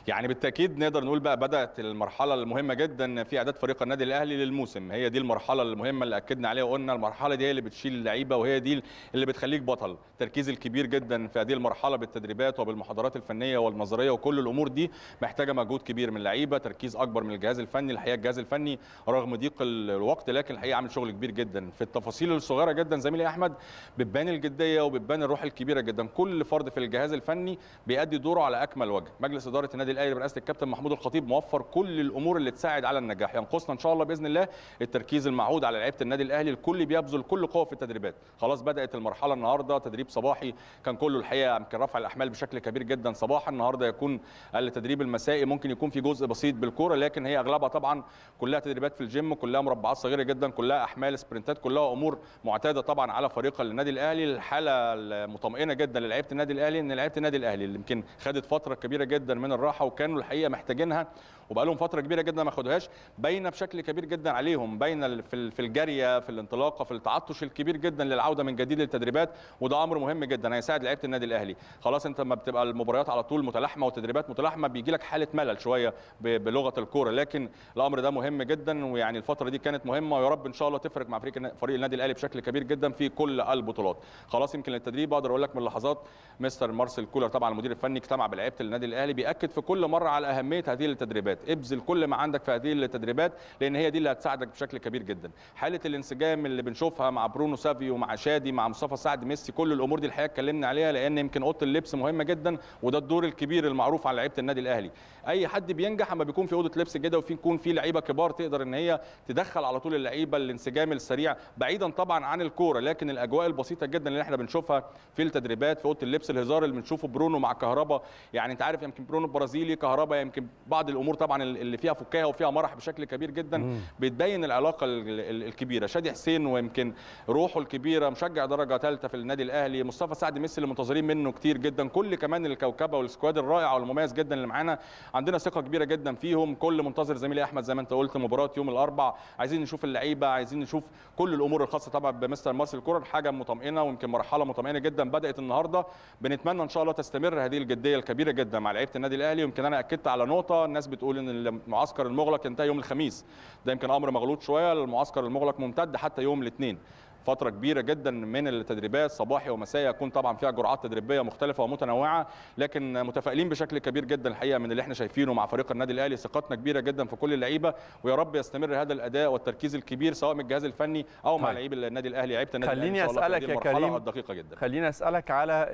يعني بالتاكيد نقدر نقول بقى بدات المرحله المهمه جدا في اعداد فريق النادي الاهلي للموسم هي دي المرحله المهمه اللي اكدنا عليها وقلنا المرحله دي هي اللي بتشيل اللعيبه وهي دي اللي بتخليك بطل التركيز الكبير جدا في هذه المرحله بالتدريبات وبالمحاضرات الفنيه والنظريه وكل الامور دي محتاجه مجهود كبير من اللعيبه تركيز اكبر من الجهاز الفني الحقيقه الجهاز الفني رغم ضيق الوقت لكن الحقيقه عامل شغل كبير جدا في التفاصيل الصغيره جدا زميلي احمد بتبان الجديه وبتبان الروح الكبيره جدا كل فرد في الجهاز الفني بيأدي دوره على اكمل وجه مجلس اداره النادي النادي الاهلي برئاسه الكابتن محمود الخطيب موفر كل الامور اللي تساعد على النجاح ينقصنا ان شاء الله باذن الله التركيز المعهود على لعيبه النادي الاهلي الكل بيبذل كل قوه في التدريبات خلاص بدات المرحله النهارده تدريب صباحي كان كله الحقيقه يمكن رفع الاحمال بشكل كبير جدا صباحا النهارده يكون التدريب المسائي ممكن يكون في جزء بسيط بالكوره لكن هي اغلبها طبعا كلها تدريبات في الجيم كلها مربعات صغيره جدا كلها احمال سبرنتات كلها امور معتاده طبعا على فريق النادي الاهلي الحاله المطمئنه جدا لعيبه النادي الاهلي ان لعيبه النادي الاهلي اللي يمكن خدت فتره كبيره جدا من الراحه وكانوا الحقيقه محتاجينها وبقى لهم فتره كبيره جدا ما خدوهاش باينه بشكل كبير جدا عليهم باينه في الجاريه في الانطلاقه في التعطش الكبير جدا للعوده من جديد للتدريبات وده امر مهم جدا هيساعد لعيبه النادي الاهلي خلاص انت لما بتبقى المباريات على طول متلاحمه والتدريبات متلاحمه بيجي لك حاله ملل شويه بلغه الكوره لكن الامر ده مهم جدا ويعني الفتره دي كانت مهمه ويا رب ان شاء الله تفرق مع فريق فريق النادي الاهلي بشكل كبير جدا في كل البطولات خلاص يمكن للتدريب اقدر اقول لك من لحظات مستر مارسيل كولر طبعا المدير الفني اجتمع بلعيبه النادي الاهلي بياكد في كل مره على اهميه هذه التدريبات ابذل كل ما عندك في هذه التدريبات لان هي دي اللي هتساعدك بشكل كبير جدا حاله الانسجام اللي بنشوفها مع برونو سافيو مع شادي مع مصطفى سعد ميسي كل الامور دي الحقيقه اتكلمنا عليها لان يمكن اوضه اللبس مهمه جدا وده الدور الكبير المعروف على لعيبه النادي الاهلي اي حد بينجح اما بيكون في اوضه لبس كده وفي يكون في لعيبه كبار تقدر ان هي تدخل على طول اللعيبه الانسجام السريع بعيدا طبعا عن الكوره لكن الاجواء البسيطه جدا اللي احنا بنشوفها في التدريبات في اوضه اللبس الهزار اللي بنشوفه برونو مع كهربا يعني انت عارف يمكن برونو البرازيلي كهربا يمكن بعض الامور طبعا اللي فيها فكاهه وفيها مرح بشكل كبير جدا بتبين العلاقه الكبيره شادي حسين ويمكن روحه الكبيره مشجع درجه ثالثه في النادي الاهلي مصطفى سعد ميسي اللي منتظرين منه كتير جدا كل كمان الكوكبه والسكواد الرائع والمميز جدا اللي معانا عندنا ثقه كبيره جدا فيهم كل منتظر زميلي احمد زي ما انت قلت مباراه يوم الاربعاء عايزين نشوف اللعيبه عايزين نشوف كل الامور الخاصه طبعا بمستر مارسيل كولر حاجه مطمئنه ويمكن مرحله مطمئنه جدا بدات النهارده بنتمنى ان شاء الله تستمر هذه الجديه الكبيره جدا مع لعيبه النادي الاهلي يمكن انا اكدت على نقطه الناس بتقول ان المعسكر المغلق انتهى يوم الخميس ده يمكن امر مغلوط شويه المعسكر المغلق ممتد حتى يوم الاثنين فتره كبيره جدا من التدريبات صباحي ومسائي يكون طبعا فيها جرعات تدريبيه مختلفه ومتنوعه لكن متفائلين بشكل كبير جدا الحقيقه من اللي احنا شايفينه مع فريق النادي الاهلي ثقتنا كبيره جدا في كل اللعيبه ويا رب يستمر هذا الاداء والتركيز الكبير سواء من الجهاز الفني او مع طيب. لعيب النادي الاهلي لعيبه النادي خليني اسالك يا كريم الدقيقه جدا خليني اسالك على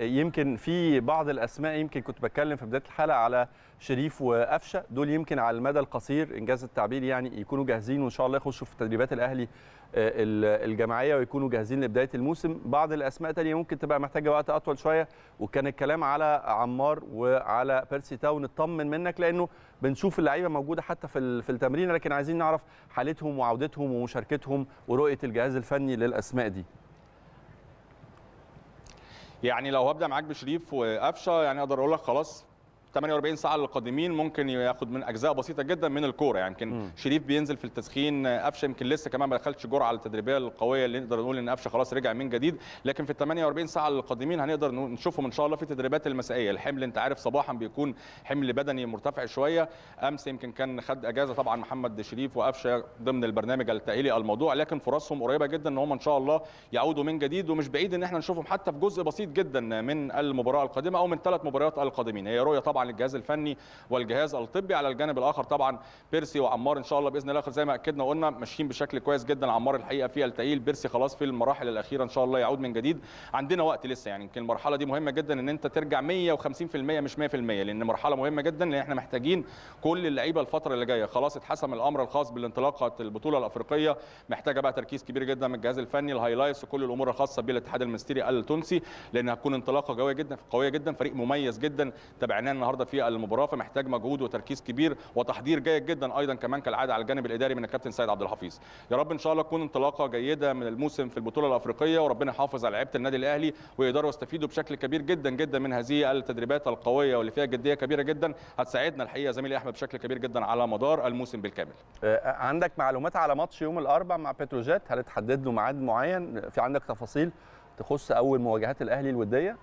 يمكن في بعض الاسماء يمكن كنت بتكلم في بدايه الحلقه على شريف وقفشه دول يمكن على المدى القصير انجاز التعبير يعني يكونوا جاهزين وان شاء الله يخشوا في تدريبات الاهلي آه، الجماعيه ويكونوا جاهزين لبدايه الموسم بعض الاسماء تانية ممكن تبقى محتاجه وقت اطول شويه وكان الكلام على عمار وعلى بيرسي تاون اطمن منك لانه بنشوف اللعيبه موجوده حتى في في التمرين لكن عايزين نعرف حالتهم وعودتهم ومشاركتهم ورؤيه الجهاز الفني للاسماء دي يعني لو هبدا معاك بشريف وقفشه يعني اقدر اقول لك خلاص 48 ساعه للقادمين ممكن ياخد من اجزاء بسيطه جدا من الكوره يعني يمكن شريف بينزل في التسخين قفشه يمكن لسه كمان ما دخلش جرعه التدريبيه القويه اللي نقدر نقول ان قفشه خلاص رجع من جديد لكن في ال 48 ساعه القادمين هنقدر نشوفهم ان شاء الله في التدريبات المسائيه الحمل انت عارف صباحا بيكون حمل بدني مرتفع شويه امس يمكن كان خد اجازه طبعا محمد شريف وقفشه ضمن البرنامج التاهيلي الموضوع لكن فرصهم قريبه جدا ان هم ان شاء الله يعودوا من جديد ومش بعيد ان احنا نشوفهم حتى في جزء بسيط جدا من المباراه القادمه او من ثلاث مباريات القادمين هي رؤيه طبعا طبعا الجهاز الفني والجهاز الطبي على الجانب الاخر طبعا بيرسي وعمار ان شاء الله باذن الله زي ما اكدنا وقلنا ماشيين بشكل كويس جدا عمار الحقيقه في التقيل بيرسي خلاص في المراحل الاخيره ان شاء الله يعود من جديد عندنا وقت لسه يعني يمكن المرحله دي مهمه جدا ان انت ترجع 150% مش 100% لان مرحله مهمه جدا لان احنا محتاجين كل اللعيبه الفتره اللي جايه خلاص اتحسم الامر الخاص بالانطلاقه البطوله الافريقيه محتاجه بقى تركيز كبير جدا من الجهاز الفني الهايلايتس وكل الامور الخاصه بالاتحاد المستيري التونسي لان هتكون انطلاقه قويه جدا قويه جدا فريق مميز جدا تابعناه النهارده في المباراه فمحتاج مجهود وتركيز كبير وتحضير جيد جدا ايضا كمان كالعاده على الجانب الاداري من الكابتن سيد عبد الحفيظ يا رب ان شاء الله تكون انطلاقه جيده من الموسم في البطوله الافريقيه وربنا يحافظ على لعيبه النادي الاهلي ويقدروا يستفيدوا بشكل كبير جدا جدا من هذه التدريبات القويه واللي فيها جديه كبيره جدا هتساعدنا الحقيقه زميلي احمد بشكل كبير جدا على مدار الموسم بالكامل آه، عندك معلومات على ماتش يوم الاربعاء مع بتروجيت هل اتحدد له ميعاد معين في عندك تفاصيل تخص اول مواجهات الاهلي الوديه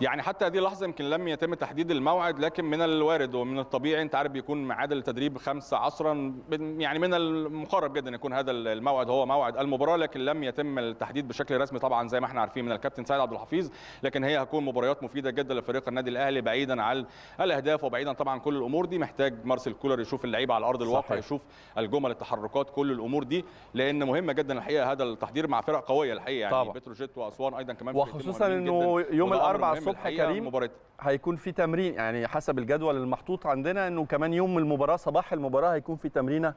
يعني حتى هذه اللحظه يمكن لم يتم تحديد الموعد لكن من الوارد ومن الطبيعي انت عارف بيكون ميعاد التدريب 5 عصرا يعني من المقرب جدا يكون هذا الموعد هو موعد المباراه لكن لم يتم التحديد بشكل رسمي طبعا زي ما احنا عارفين من الكابتن سيد عبد الحفيظ لكن هي هتكون مباريات مفيده جدا لفريق النادي الاهلي بعيدا عن الاهداف وبعيدا طبعا كل الامور دي محتاج مارسيل كولر يشوف اللعيبه على ارض الواقع صحيح. يشوف الجمل التحركات كل الامور دي لان مهمه جدا الحقيقه هذا التحضير مع فرق قويه الحقيقه يعني بتروجيت واسوان ايضا كمان وخصوصا انه يوم الاربعاء الصبح كريم مباراه هيكون في تمرين يعني حسب الجدول المحطوط عندنا انه كمان يوم المباراه صباح المباراه هيكون في تمرينه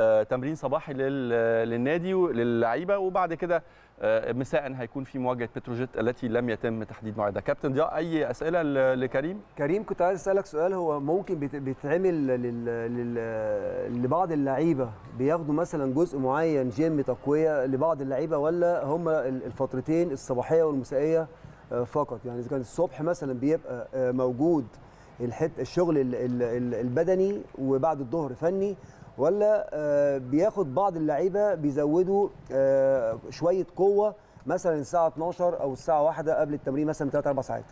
آه، تمرين صباحي للنادي وللعيبه وبعد كده آه، مساء هيكون في مواجهه بتروجيت التي لم يتم تحديد موعدها كابتن ضياء اي اسئله لكريم كريم كنت عايز اسالك سؤال هو ممكن بيتعمل لبعض اللعيبه بياخدوا مثلا جزء معين جيم تقويه لبعض اللعيبه ولا هم الفترتين الصباحيه والمسائيه آه، فقط يعني اذا كان الصبح مثلا بيبقى آه، موجود الحت الشغل البدني وبعد الظهر فني ولا آه، بياخد بعض اللعيبه بيزودوا شويه قوه مثلا الساعه 12 او الساعه 1 قبل التمرين مثلا 3 4 ساعات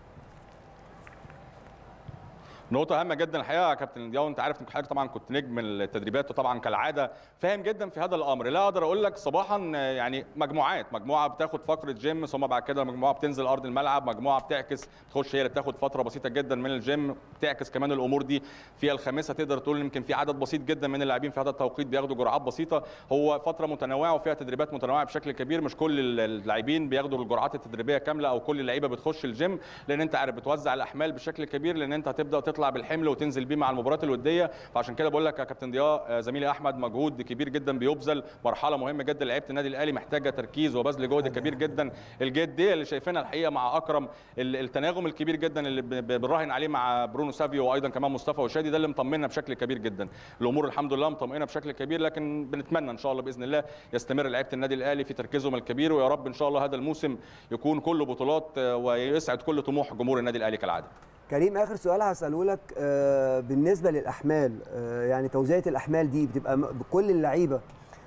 نقطة هامة جدا الحقيقة يا كابتن دياو أنت عارف إن حضرتك طبعا كنت نجم التدريبات وطبعا كالعادة فاهم جدا في هذا الأمر لا أقدر أقول لك صباحا يعني مجموعات مجموعة بتاخد فقرة جيم ثم بعد كده مجموعة بتنزل أرض الملعب مجموعة بتعكس تخش هي اللي بتاخد فترة بسيطة جدا من الجيم بتعكس كمان الأمور دي في الخامسة تقدر تقول يمكن في عدد بسيط جدا من اللاعبين في هذا التوقيت بياخدوا جرعات بسيطة هو فترة متنوعة وفيها تدريبات متنوعة بشكل كبير مش كل اللاعبين بياخدوا الجرعات التدريبية كاملة أو كل اللعيبة بتخش الجيم لأن أنت عارف بتوزع الأحمال بشكل كبير لأن أنت هتبدأ تطلع تطلع بالحمل وتنزل بيه مع المباريات الوديه فعشان كده بقول لك يا كابتن ضياء آه، زميلي احمد مجهود كبير جدا بيبذل مرحله مهمه جدا لعيبه النادي الاهلي محتاجه تركيز وبذل جهد كبير جدا الجديه اللي شايفينها الحقيقه مع اكرم التناغم الكبير جدا اللي بنراهن عليه مع برونو سافيو وايضا كمان مصطفى وشادي ده اللي مطمنا بشكل كبير جدا الامور الحمد لله مطمئنه بشكل كبير لكن بنتمنى ان شاء الله باذن الله يستمر لعيبه النادي الاهلي في تركيزهم الكبير ويا رب ان شاء الله هذا الموسم يكون كله بطولات آه، ويسعد كل طموح جمهور النادي الاهلي كالعاده كريم اخر سؤال هساله لك آه، بالنسبه للاحمال آه، يعني توزيعه الاحمال دي بتبقى كل اللعيبه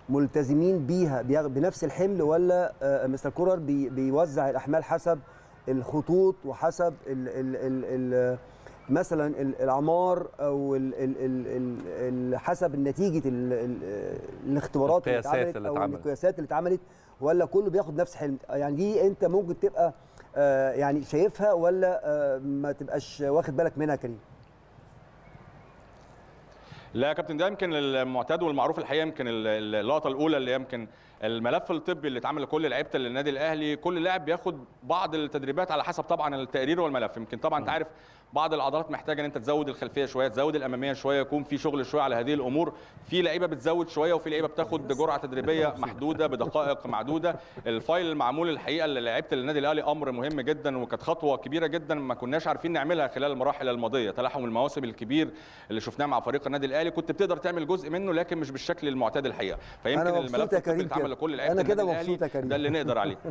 ملتزمين بيها بنفس الحمل ولا آه، مستر كورر بيوزع الاحمال حسب الخطوط وحسب الـ الـ الـ الـ مثلا الاعمار او الـ الـ الـ الـ حسب نتيجه الاختبارات اللي اتعملت او القياسات اللي اتعملت ولا كله بياخد نفس حلم يعني دي انت ممكن تبقى آه، يعني شايفها ولا آه، ما تبقاش واخد بالك منها كريم لا يا كابتن ده يمكن المعتاد والمعروف الحقيقه يمكن اللقطه الاولى اللي يمكن الملف الطبي اللي اتعمل لكل لعيبه النادي الاهلي كل لاعب بياخد بعض التدريبات على حسب طبعا التقرير والملف يمكن طبعا انت عارف بعض العضلات محتاجه ان انت تزود الخلفيه شويه تزود الاماميه شويه يكون في شغل شويه على هذه الامور في لعيبه بتزود شويه وفي لعيبه بتاخد جرعه تدريبيه محدوده بدقائق معدوده الفايل المعمول الحقيقه للاعيبه لعيبه النادي الاهلي امر مهم جدا وكانت خطوه كبيره جدا ما كناش عارفين نعملها خلال المراحل الماضيه تلاحم المواسم الكبير اللي شفناه مع فريق النادي الاهلي كنت بتقدر تعمل جزء منه لكن مش بالشكل المعتاد الحقيقه فيمكن الملف ولا كل لعيبه انا كده مبسوط يا كريم ده اللي نقدر عليه *laughs*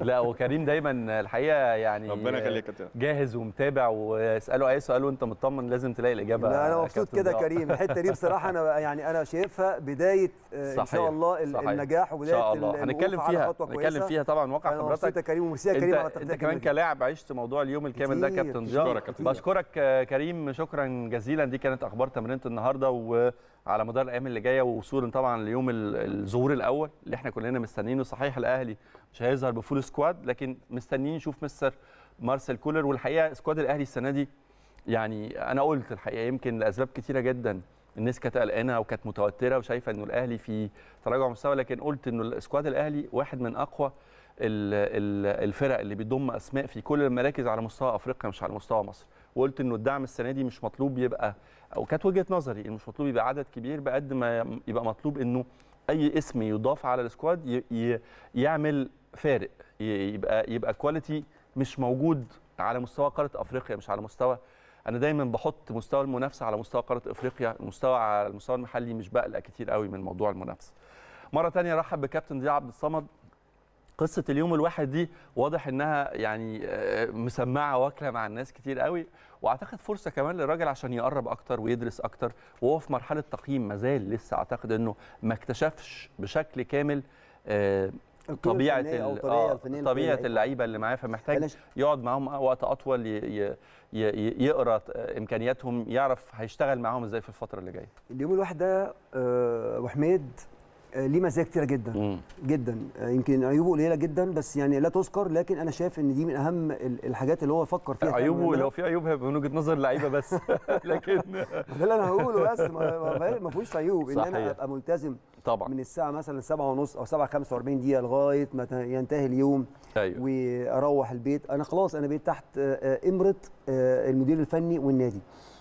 لا وكريم دايما الحقيقه يعني ربنا يخليك يا جاهز ومتابع واساله اي سؤال وانت مطمن لازم تلاقي الاجابه لا انا مبسوط كده كريم الحته دي بصراحه انا *laughs* يعني انا شايفها بدايه صحيح. آه، ان شاء الله صحيح. النجاح وبدايه ان شاء الله هنتكلم فيها هنتكلم فيها طبعا واقع حضرتك مبسوط يا كريم وميرسي يا كريم انت, انت كمان كلاعب عشت موضوع اليوم الكامل ده كابتن جان بشكرك آه، كريم شكرا جزيلا دي كانت اخبار تمرينه النهارده و على مدار الايام اللي جايه ووصولا طبعا ليوم الظهور الاول اللي احنا كلنا مستنيينه صحيح الاهلي مش هيظهر بفول سكواد لكن مستنيين نشوف مستر مارسيل كولر والحقيقه سكواد الاهلي السنه دي يعني انا قلت الحقيقه يمكن لاسباب كثيره جدا الناس كانت قلقانه وكانت متوتره وشايفه انه الاهلي في تراجع مستوى لكن قلت انه السكواد الاهلي واحد من اقوى الفرق اللي بيضم اسماء في كل المراكز على مستوى افريقيا مش على مستوى مصر وقلت انه الدعم السنه دي مش مطلوب يبقى او كانت وجهه نظري انه مش مطلوب يبقى عدد كبير بقد ما يبقى مطلوب انه اي اسم يضاف على السكواد يعمل فارق يبقى يبقى كواليتي مش موجود على مستوى قاره افريقيا مش على مستوى انا دايما بحط مستوى المنافسه على مستوى قاره افريقيا المستوى على المستوى المحلي مش بقلق كتير قوي من موضوع المنافسه مره ثانيه رحب بكابتن ضياء عبد الصمد قصه اليوم الواحد دي واضح انها يعني آه، مسمعه واكله مع الناس كتير قوي واعتقد فرصه كمان للراجل عشان يقرب اكتر ويدرس اكتر وهو في مرحله تقييم مازال لسه اعتقد انه ما اكتشفش بشكل كامل آه، طبيعه آه، طبيعه اللعيبه اللي معاه فمحتاج يقعد معاهم وقت اطول يقرا امكانياتهم يعرف هيشتغل معاهم ازاي في الفتره اللي جايه اليوم الواحد ده ابو حميد آه، ليه مزايا كتيره جدا مم. جدا آه، يمكن عيوبه قليله جدا بس يعني لا تذكر لكن انا شايف ان دي من اهم الحاجات اللي هو فكر فيها عيوبه لو في عيوب هيبقى من وجهه نظر اللعيبه بس *laughs* *laughs* لكن ده اللي انا هقوله بس ما فيهوش عيوب ان انا ابقى ملتزم طبعا من الساعه مثلا 7 ونص او 7 45 دقيقه لغايه ما ينتهي اليوم أيوة. واروح البيت انا خلاص انا بقيت تحت آه، امره المدير الفني والنادي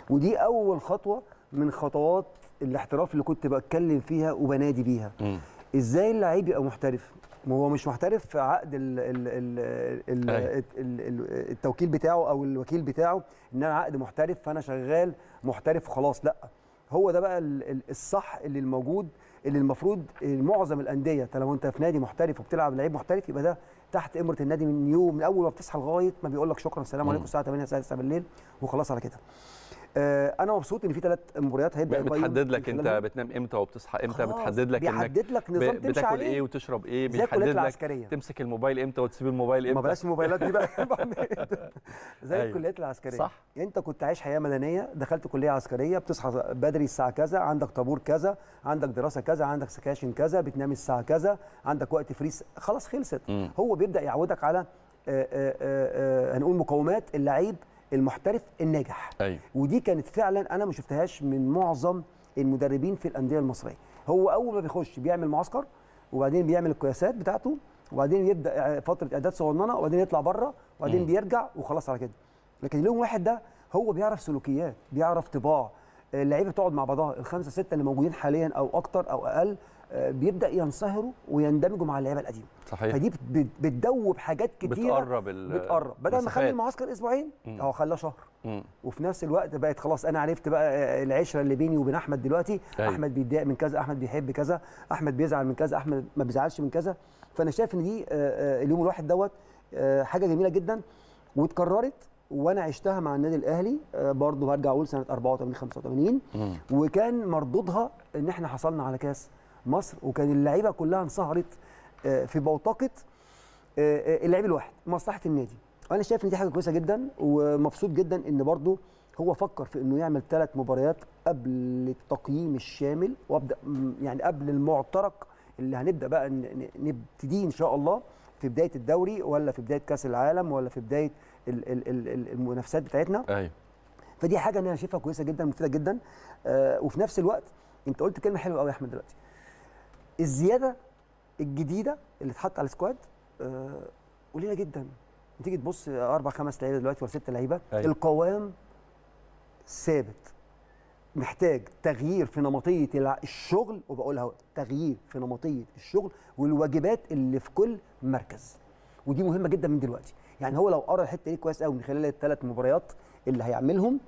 ودي اول خطوه من خطوات الاحتراف اللي كنت بتكلم فيها وبنادي بيها م. ازاي اللعيب يبقى محترف ما هو مش محترف في عقد ال ال ال ال ال التوكيل بتاعه او الوكيل بتاعه ان انا عقد محترف فانا شغال محترف وخلاص لا هو ده بقى الصح اللي الموجود اللي المفروض معظم الانديه طالما لو انت في نادي محترف وبتلعب لعيب محترف يبقى ده تحت امره النادي من يوم من اول ما بتصحى لغايه ما بيقول لك شكرا السلام عليكم الساعه 8 الساعه 9 بالليل وخلاص على كده آه، انا مبسوط ان في ثلاث مباريات هيبدا بتحدد لك انت بتنام امتى وبتصحى امتى بتحدد لك انك بيحدد لك نظام تمشي بتاكل ايه وتشرب ايه بيحدد لك العسكرية. تمسك الموبايل امتى وتسيب الموبايل امتى ما بلاش الموبايلات دي بقى *laughs* *laughs* زي أيوه. الكليات العسكريه صح انت كنت عايش حياه مدنيه دخلت كليه عسكريه بتصحى بدري الساعه كذا عندك طابور كذا عندك دراسه كذا عندك سكاشن كذا بتنام الساعه كذا عندك وقت فريس خلاص خلصت م. هو بيبدا يعودك على آآ آه، آآ آه، آآ هنقول مقومات اللعيب المحترف الناجح أيوة. ودي كانت فعلا انا ما شفتهاش من معظم المدربين في الانديه المصريه هو اول ما بيخش بيعمل معسكر وبعدين بيعمل القياسات بتاعته وبعدين يبدا فتره اعداد صغننه وبعدين يطلع بره وبعدين م. بيرجع وخلاص على كده لكن اليوم واحد ده هو بيعرف سلوكيات بيعرف طباع اللعيبه بتقعد مع بعضها الخمسه سته اللي موجودين حاليا او اكتر او اقل بيبدا ينصهروا ويندمجوا مع اللعيبه القديمه صحيح فدي بتدوب حاجات كتيره بتقرب بتقرب بدل ما اخلي المعسكر اسبوعين هو خلاه شهر مم. وفي نفس الوقت بقت خلاص انا عرفت بقى العشره اللي بيني وبين احمد دلوقتي أيوة. احمد بيتضايق من كذا احمد بيحب كذا احمد بيزعل من كذا احمد ما بيزعلش من كذا فانا شايف ان دي آه، آه، اليوم الواحد دوت آه، حاجه جميله جدا واتكررت وانا عشتها مع النادي الاهلي برضه هرجع اقول سنه 84 85 وكان مردودها ان احنا حصلنا على كاس مصر وكان اللعيبه كلها انصهرت آه، في بوتقه آه، آه، اللعيب الواحد مصلحه النادي وانا شايف ان دي حاجه كويسه جدا ومبسوط جدا ان برضو هو فكر في انه يعمل ثلاث مباريات قبل التقييم الشامل وابدا يعني قبل المعترك اللي هنبدا بقى نبتدي ان شاء الله في بدايه الدوري ولا في بدايه كاس العالم ولا في بدايه المنافسات بتاعتنا ايوه فدي حاجه انا شايفها كويسه جدا مفيده جدا وفي نفس الوقت انت قلت كلمه حلوه قوي يا احمد دلوقتي الزياده الجديده اللي اتحط على السكواد آه، قليله جدا تيجي تبص اربع خمس لعيبه دلوقتي ولا ست لعيبه أيوة. القوام ثابت محتاج تغيير في نمطيه الشغل وبقولها تغيير في نمطيه الشغل والواجبات اللي في كل مركز ودي مهمه جدا من دلوقتي يعني هو لو قرا الحته دي كويس قوي من خلال الثلاث مباريات اللي هيعملهم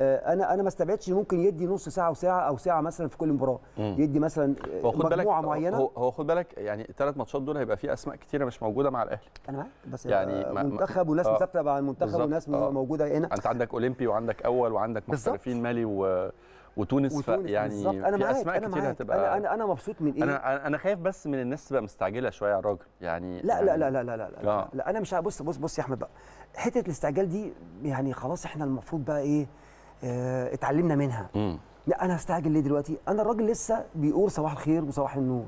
آه، انا انا ما استبعدش ممكن يدي نص ساعه وساعه او ساعه مثلا في كل مباراه يدي مثلا آه، هو خد مجموعه بالك معينه هو, خد بالك يعني الثلاث ماتشات دول هيبقى فيه اسماء كتيره مش موجوده مع الاهلي انا معاك بس يعني منتخب وناس آه. مسافره مع المنتخب وناس موجوده هنا انت عندك اولمبي وعندك اول وعندك محترفين مالي و وتونس, وتونس يعني أنا في اسماء أنا كتير هتبقى انا انا انا مبسوط من ايه انا انا خايف بس من الناس تبقى مستعجله شويه يا راجل يعني, يعني لا لا لا لا لا لا, لا, لا انا مش بص بص بص يا احمد بقى حته الاستعجال دي يعني خلاص احنا المفروض بقى ايه آه، اتعلمنا منها لا انا هستعجل ليه دلوقتي انا الراجل لسه بيقول صباح الخير وصباح النور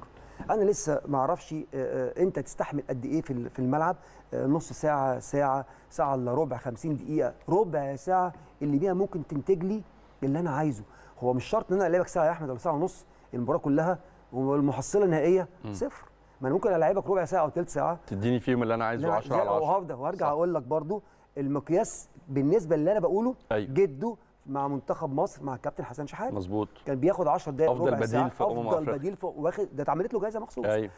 انا لسه ما اعرفش آه، آه، انت تستحمل قد ايه في الملعب نص ساعه ساعه ساعه الا ربع 50 دقيقه ربع ساعه اللي بيها ممكن تنتج لي اللي انا عايزه هو مش شرط ان انا العبك ساعه يا احمد ولا ساعه ونص المباراه كلها والمحصله النهائيه صفر ما انا ممكن العبك ربع ساعه او ثلث ساعه تديني فيهم اللي انا عايزه 10 على 10 وهفضل وارجع اقول لك برده المقياس بالنسبه اللي انا بقوله أيوه. جده مع منتخب مصر مع الكابتن حسن شحاته مظبوط كان بياخد 10 دقائق افضل بديل في أمم افضل أفريقيا. بديل في واخد ده اتعملت له جايزه مخصوص أيوة.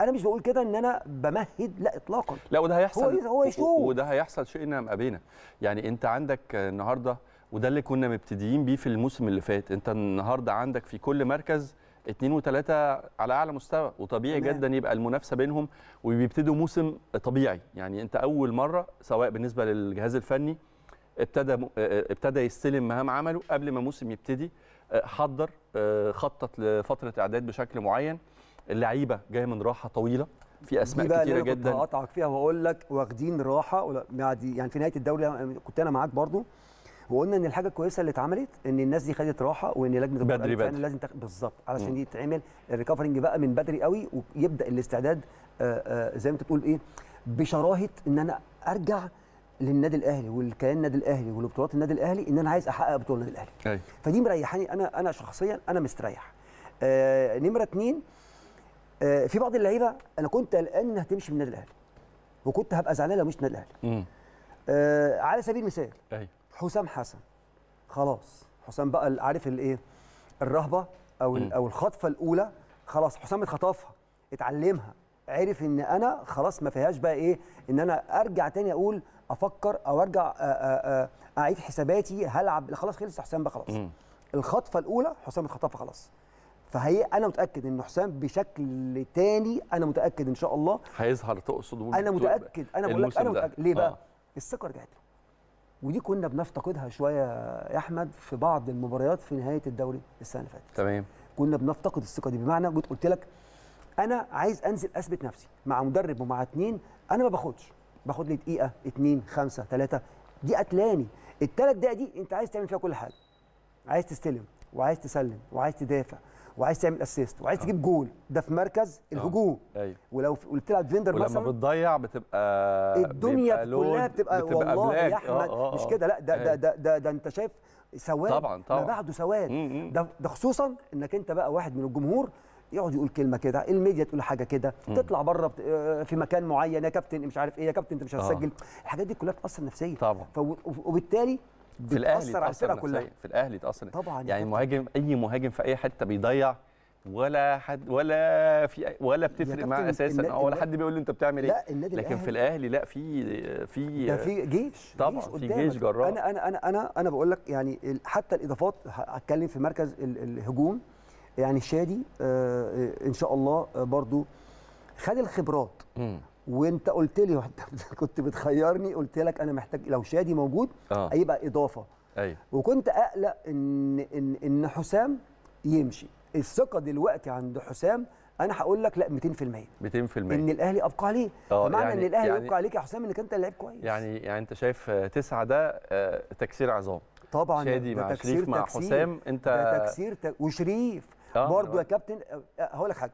انا مش بقول كده ان انا بمهد لا اطلاقا لا وده هيحصل هو, هو يشوف وده هيحصل شئنا ام ابينا يعني انت عندك النهارده وده اللي كنا مبتدئين بيه في الموسم اللي فات انت النهارده عندك في كل مركز اثنين وثلاثة على أعلى مستوى وطبيعي تمام. جدا يبقى المنافسة بينهم وبيبتدوا موسم طبيعي يعني أنت أول مرة سواء بالنسبة للجهاز الفني ابتدى آه، آه، ابتدى يستلم مهام عمله قبل ما موسم يبتدي آه، حضر خطط لفتره اعداد بشكل معين اللعيبه جايه من راحه طويله في اسماء كتيره اللي أنا جدا كنت هقطعك فيها واقول لك واخدين راحه بعد يعني في نهايه الدوري كنت انا معاك برضو وقلنا ان الحاجه الكويسه اللي اتعملت ان الناس دي خدت راحه وان لجنه بدري بدري لازم تخ... بالظبط علشان دي تتعمل الريكفرنج بقى من بدري قوي ويبدا الاستعداد آآ آآ زي ما انت بتقول ايه بشراهه ان انا ارجع للنادي الاهلي والكيان النادي الاهلي ولبطولات النادي الاهلي ان انا عايز احقق بطوله النادي الاهلي أي. أيوة. فدي مريحاني انا انا شخصيا انا مستريح آه نمره اثنين آه في بعض اللعيبه انا كنت قلقان انها تمشي من النادي الاهلي وكنت هبقى زعلان لو مش النادي الاهلي آه على سبيل المثال أي. أيوة. حسام حسن خلاص حسام بقى عارف الايه الرهبه او او الخطفه الاولى خلاص حسام اتخطفها اتعلمها عرف ان انا خلاص ما فيهاش بقى ايه ان انا ارجع تاني اقول افكر او ارجع آه، آه، آه، اعيد حساباتي هلعب خلاص خلص حسام بقى خلاص الخطفه الاولى حسام اتخطفها خلاص فهي انا متاكد ان حسام بشكل تاني انا متاكد ان شاء الله هيظهر تقصد انا متاكد انا بقول لك انا متاكد ليه بقى آه. الثقه رجعت له ودي كنا بنفتقدها شويه يا احمد في بعض المباريات في نهايه الدوري السنه اللي فاتت تمام كنا بنفتقد الثقه دي بمعنى قلت لك انا عايز انزل اثبت نفسي مع مدرب ومع اثنين انا ما باخدش باخد لي دقيقه اتنين خمسه ثلاثه دي قتلاني الثلاث دقائق دي انت عايز تعمل فيها كل حاجه عايز تستلم وعايز تسلم وعايز تدافع وعايز تعمل اسيست وعايز آه. تجيب جول ده في مركز آه. الهجوم أيوة. ولو بتلعب فيندر مثلا ولما بتضيع بتبقى الدنيا بيبقى كلها بتبقى, بتبقى والله بلاك. يا احمد آه، مش كده لا ده, ده أيوه. ده ده, ده انت شايف سواد طبعا طبعا ما بعده سواد ده, ده خصوصا انك انت بقى واحد من الجمهور يقعد يقول كلمه كده الميديا تقول حاجه كده تطلع بره آه، في مكان معين يا كابتن مش عارف ايه يا كابتن انت مش هتسجل آه. الحاجات دي كلها بتاثر نفسيا طبعا وبالتالي في الاهلي على الفرقه كلها في الاهلي تاثر طبعا يعني مهاجم اي مهاجم في اي حته بيضيع ولا حد ولا في ولا بتفرق معاه اساسا ولا حد بيقول له انت بتعمل ايه لا النادي لكن في الاهلي لا في في ده في جيش طبعا جيش في جيش جراح انا انا انا انا بقول لك يعني حتى الاضافات هتكلم في مركز الهجوم يعني شادي آه، ان شاء الله آه، برضو خد الخبرات وانت قلت لي *laughs* كنت بتخيرني قلت لك انا محتاج لو شادي موجود آه. هيبقى اضافه أي. أيوه. وكنت اقلق ان ان ان حسام يمشي الثقه دلوقتي عند حسام انا هقول لك لا 200% 200% ان الاهلي ابقى عليه فمعنى يعني ان الاهلي يعني يبقى عليك يا حسام انك انت لعيب كويس يعني يعني انت شايف تسعه ده تكسير عظام طبعا شادي مع شريف مع حسام انت ده تكسير وشريف برضه يا كابتن أه، أه، هقول لك حاجه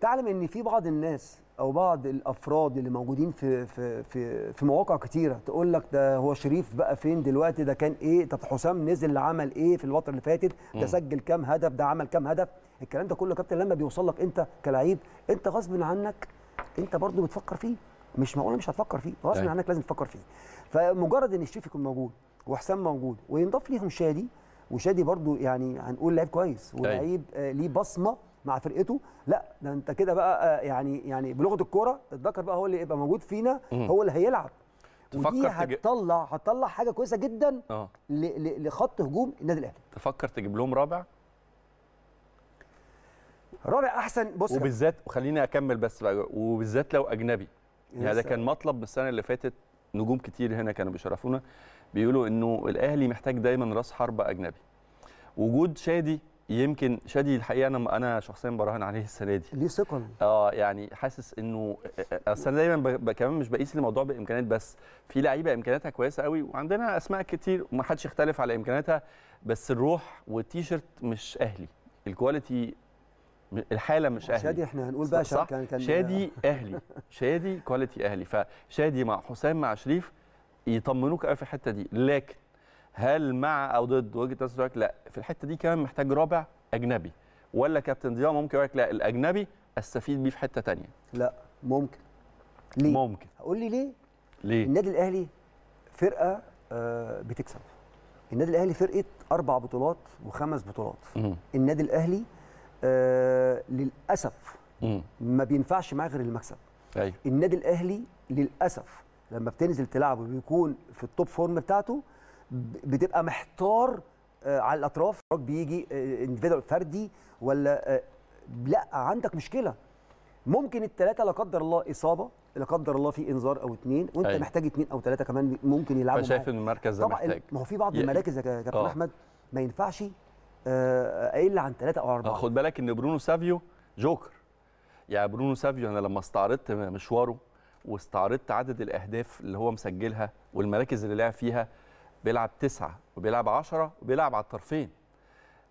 تعلم ان في بعض الناس او بعض الافراد اللي موجودين في في في, في مواقع كتيره تقول لك ده هو شريف بقى فين دلوقتي ده كان ايه طب حسام نزل عمل ايه في الفتره اللي فاتت ده سجل كام هدف ده عمل كام هدف الكلام ده كله يا كابتن لما بيوصل لك انت كلعيب انت غصب عنك انت برضو بتفكر فيه مش معقول مش هتفكر فيه غصب أيوه. عنك لازم تفكر فيه فمجرد ان الشريف يكون موجود وحسام موجود وينضاف ليهم شادي وشادي برضو يعني هنقول لعيب كويس أيوه. ولعيب آه، ليه بصمه مع فرقته لا ده انت كده بقى آه، يعني يعني بلغه الكوره الذكر بقى هو اللي يبقى موجود فينا هو اللي هيلعب ودي هتطلع هتطلع حاجه كويسه جدا أوه. لخط هجوم النادي الاهلي تفكر تجيب لهم رابع رابع احسن بص وبالذات وخليني اكمل بس بقى وبالذات لو اجنبي يعني ده كان مطلب من السنه اللي فاتت نجوم كتير هنا كانوا بيشرفونا بيقولوا انه الاهلي محتاج دايما راس حرب اجنبي وجود شادي يمكن شادي الحقيقه انا انا شخصيا براهن عليه السنه دي ليه ثقل اه يعني حاسس انه آه، آه، اصل انا دايما كمان مش بقيس الموضوع بامكانيات بس في لعيبه امكانياتها كويسه قوي وعندنا اسماء كتير ومحدش يختلف على امكانياتها بس الروح والتيشيرت مش اهلي الكواليتي الحاله مش اهلي شادي احنا هنقول بقى صح؟ كان كان شادي اهلي شادي كواليتي اهلي فشادي مع حسام مع شريف يطمنوك قوي في الحته دي لكن هل مع او ضد وجهه نظرك لا في الحته دي كمان محتاج رابع اجنبي ولا كابتن ضياء ممكن يقول لك لا الاجنبي استفيد بيه في حته ثانيه لا ممكن ليه ممكن قول لي ليه ليه النادي الاهلي فرقه آه، بتكسب النادي الاهلي فرقه اربع بطولات وخمس بطولات م. النادي الاهلي آه، للاسف ما بينفعش معاه غير المكسب أيوه. النادي الاهلي للاسف لما بتنزل تلعب ويكون في التوب فورم بتاعته بتبقى محتار آه، على الاطراف بيجي آه فردي ولا آه، لا عندك مشكله ممكن الثلاثه لا قدر الله اصابه لا قدر الله في انذار او اثنين وانت أي. أيوه. محتاج اثنين او ثلاثه كمان ممكن يلعبوا فشايف ان المركز ده محتاج ما هو في بعض المراكز يا كابتن احمد ما ينفعش آه، قايل عن ثلاثه او اربعه خد بالك ان برونو سافيو جوكر يعني برونو سافيو انا لما استعرضت مشواره واستعرضت عدد الاهداف اللي هو مسجلها والمراكز اللي لعب فيها بيلعب تسعه وبيلعب 10 وبيلعب على الطرفين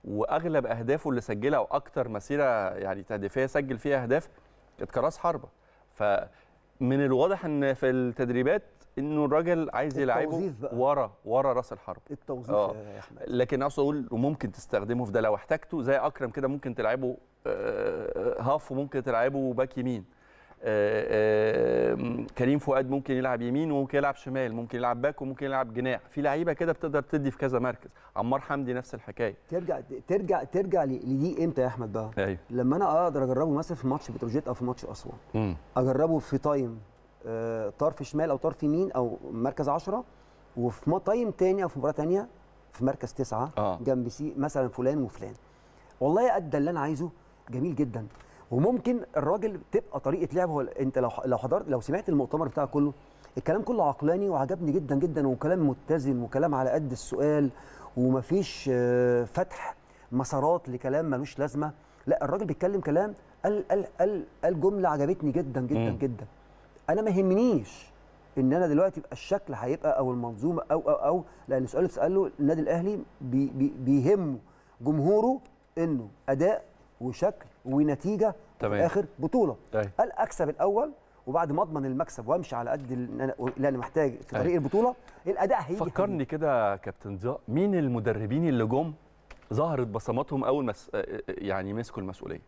واغلب اهدافه اللي سجلها وأكثر مسيره يعني تهديفيه سجل فيها اهداف كانت كراس حربه فمن الواضح ان في التدريبات انه الراجل عايز يلعبه ورا ورا راس الحرب التوظيف آه. يا احمد لكن اقصد اقول وممكن تستخدمه في ده لو احتاجته زي اكرم كده ممكن تلعبه آه، آه، هاف وممكن تلعبه باك يمين آه، كريم فؤاد ممكن يلعب يمين وممكن يلعب شمال ممكن يلعب باك وممكن يلعب جناح في لعيبه كده بتقدر تدي في كذا مركز عمار حمدي نفس الحكايه ترجع ترجع ترجع لدي امتى يا احمد بقى أيوه. لما انا اقدر اجربه مثلا في ماتش بتروجيت او في ماتش اسوان اجربه في تايم آه، طرف شمال او طرف يمين او مركز 10 وفي تايم ثاني او في مباراه ثانيه في مركز تسعه آه. جنب سي مثلا فلان وفلان والله ادى اللي انا عايزه جميل جدا وممكن الراجل تبقى طريقه لعبه انت لو لو حضرت لو سمعت المؤتمر بتاعه كله الكلام كله عقلاني وعجبني جدا جدا وكلام متزن وكلام على قد السؤال ومفيش آه، فتح مسارات لكلام ملوش لازمه لا الراجل بيتكلم كلام قال قال قال جمله عجبتني جدا جدا م. جدا انا ما يهمنيش ان انا دلوقتي يبقى الشكل هيبقى او المنظومه او او او لان السؤال اللي ساله النادي الاهلي بي بي بيهمه جمهوره انه اداء وشكل ونتيجه تمام. في الاخر بطوله قال طيب. هل اكسب الاول وبعد ما اضمن المكسب وامشي على قد اللي انا محتاج في طريق أي. طيب. البطوله الاداء هيجي فكرني كده كابتن ضياء مين المدربين اللي جم ظهرت بصماتهم اول ما يعني مسكوا المسؤوليه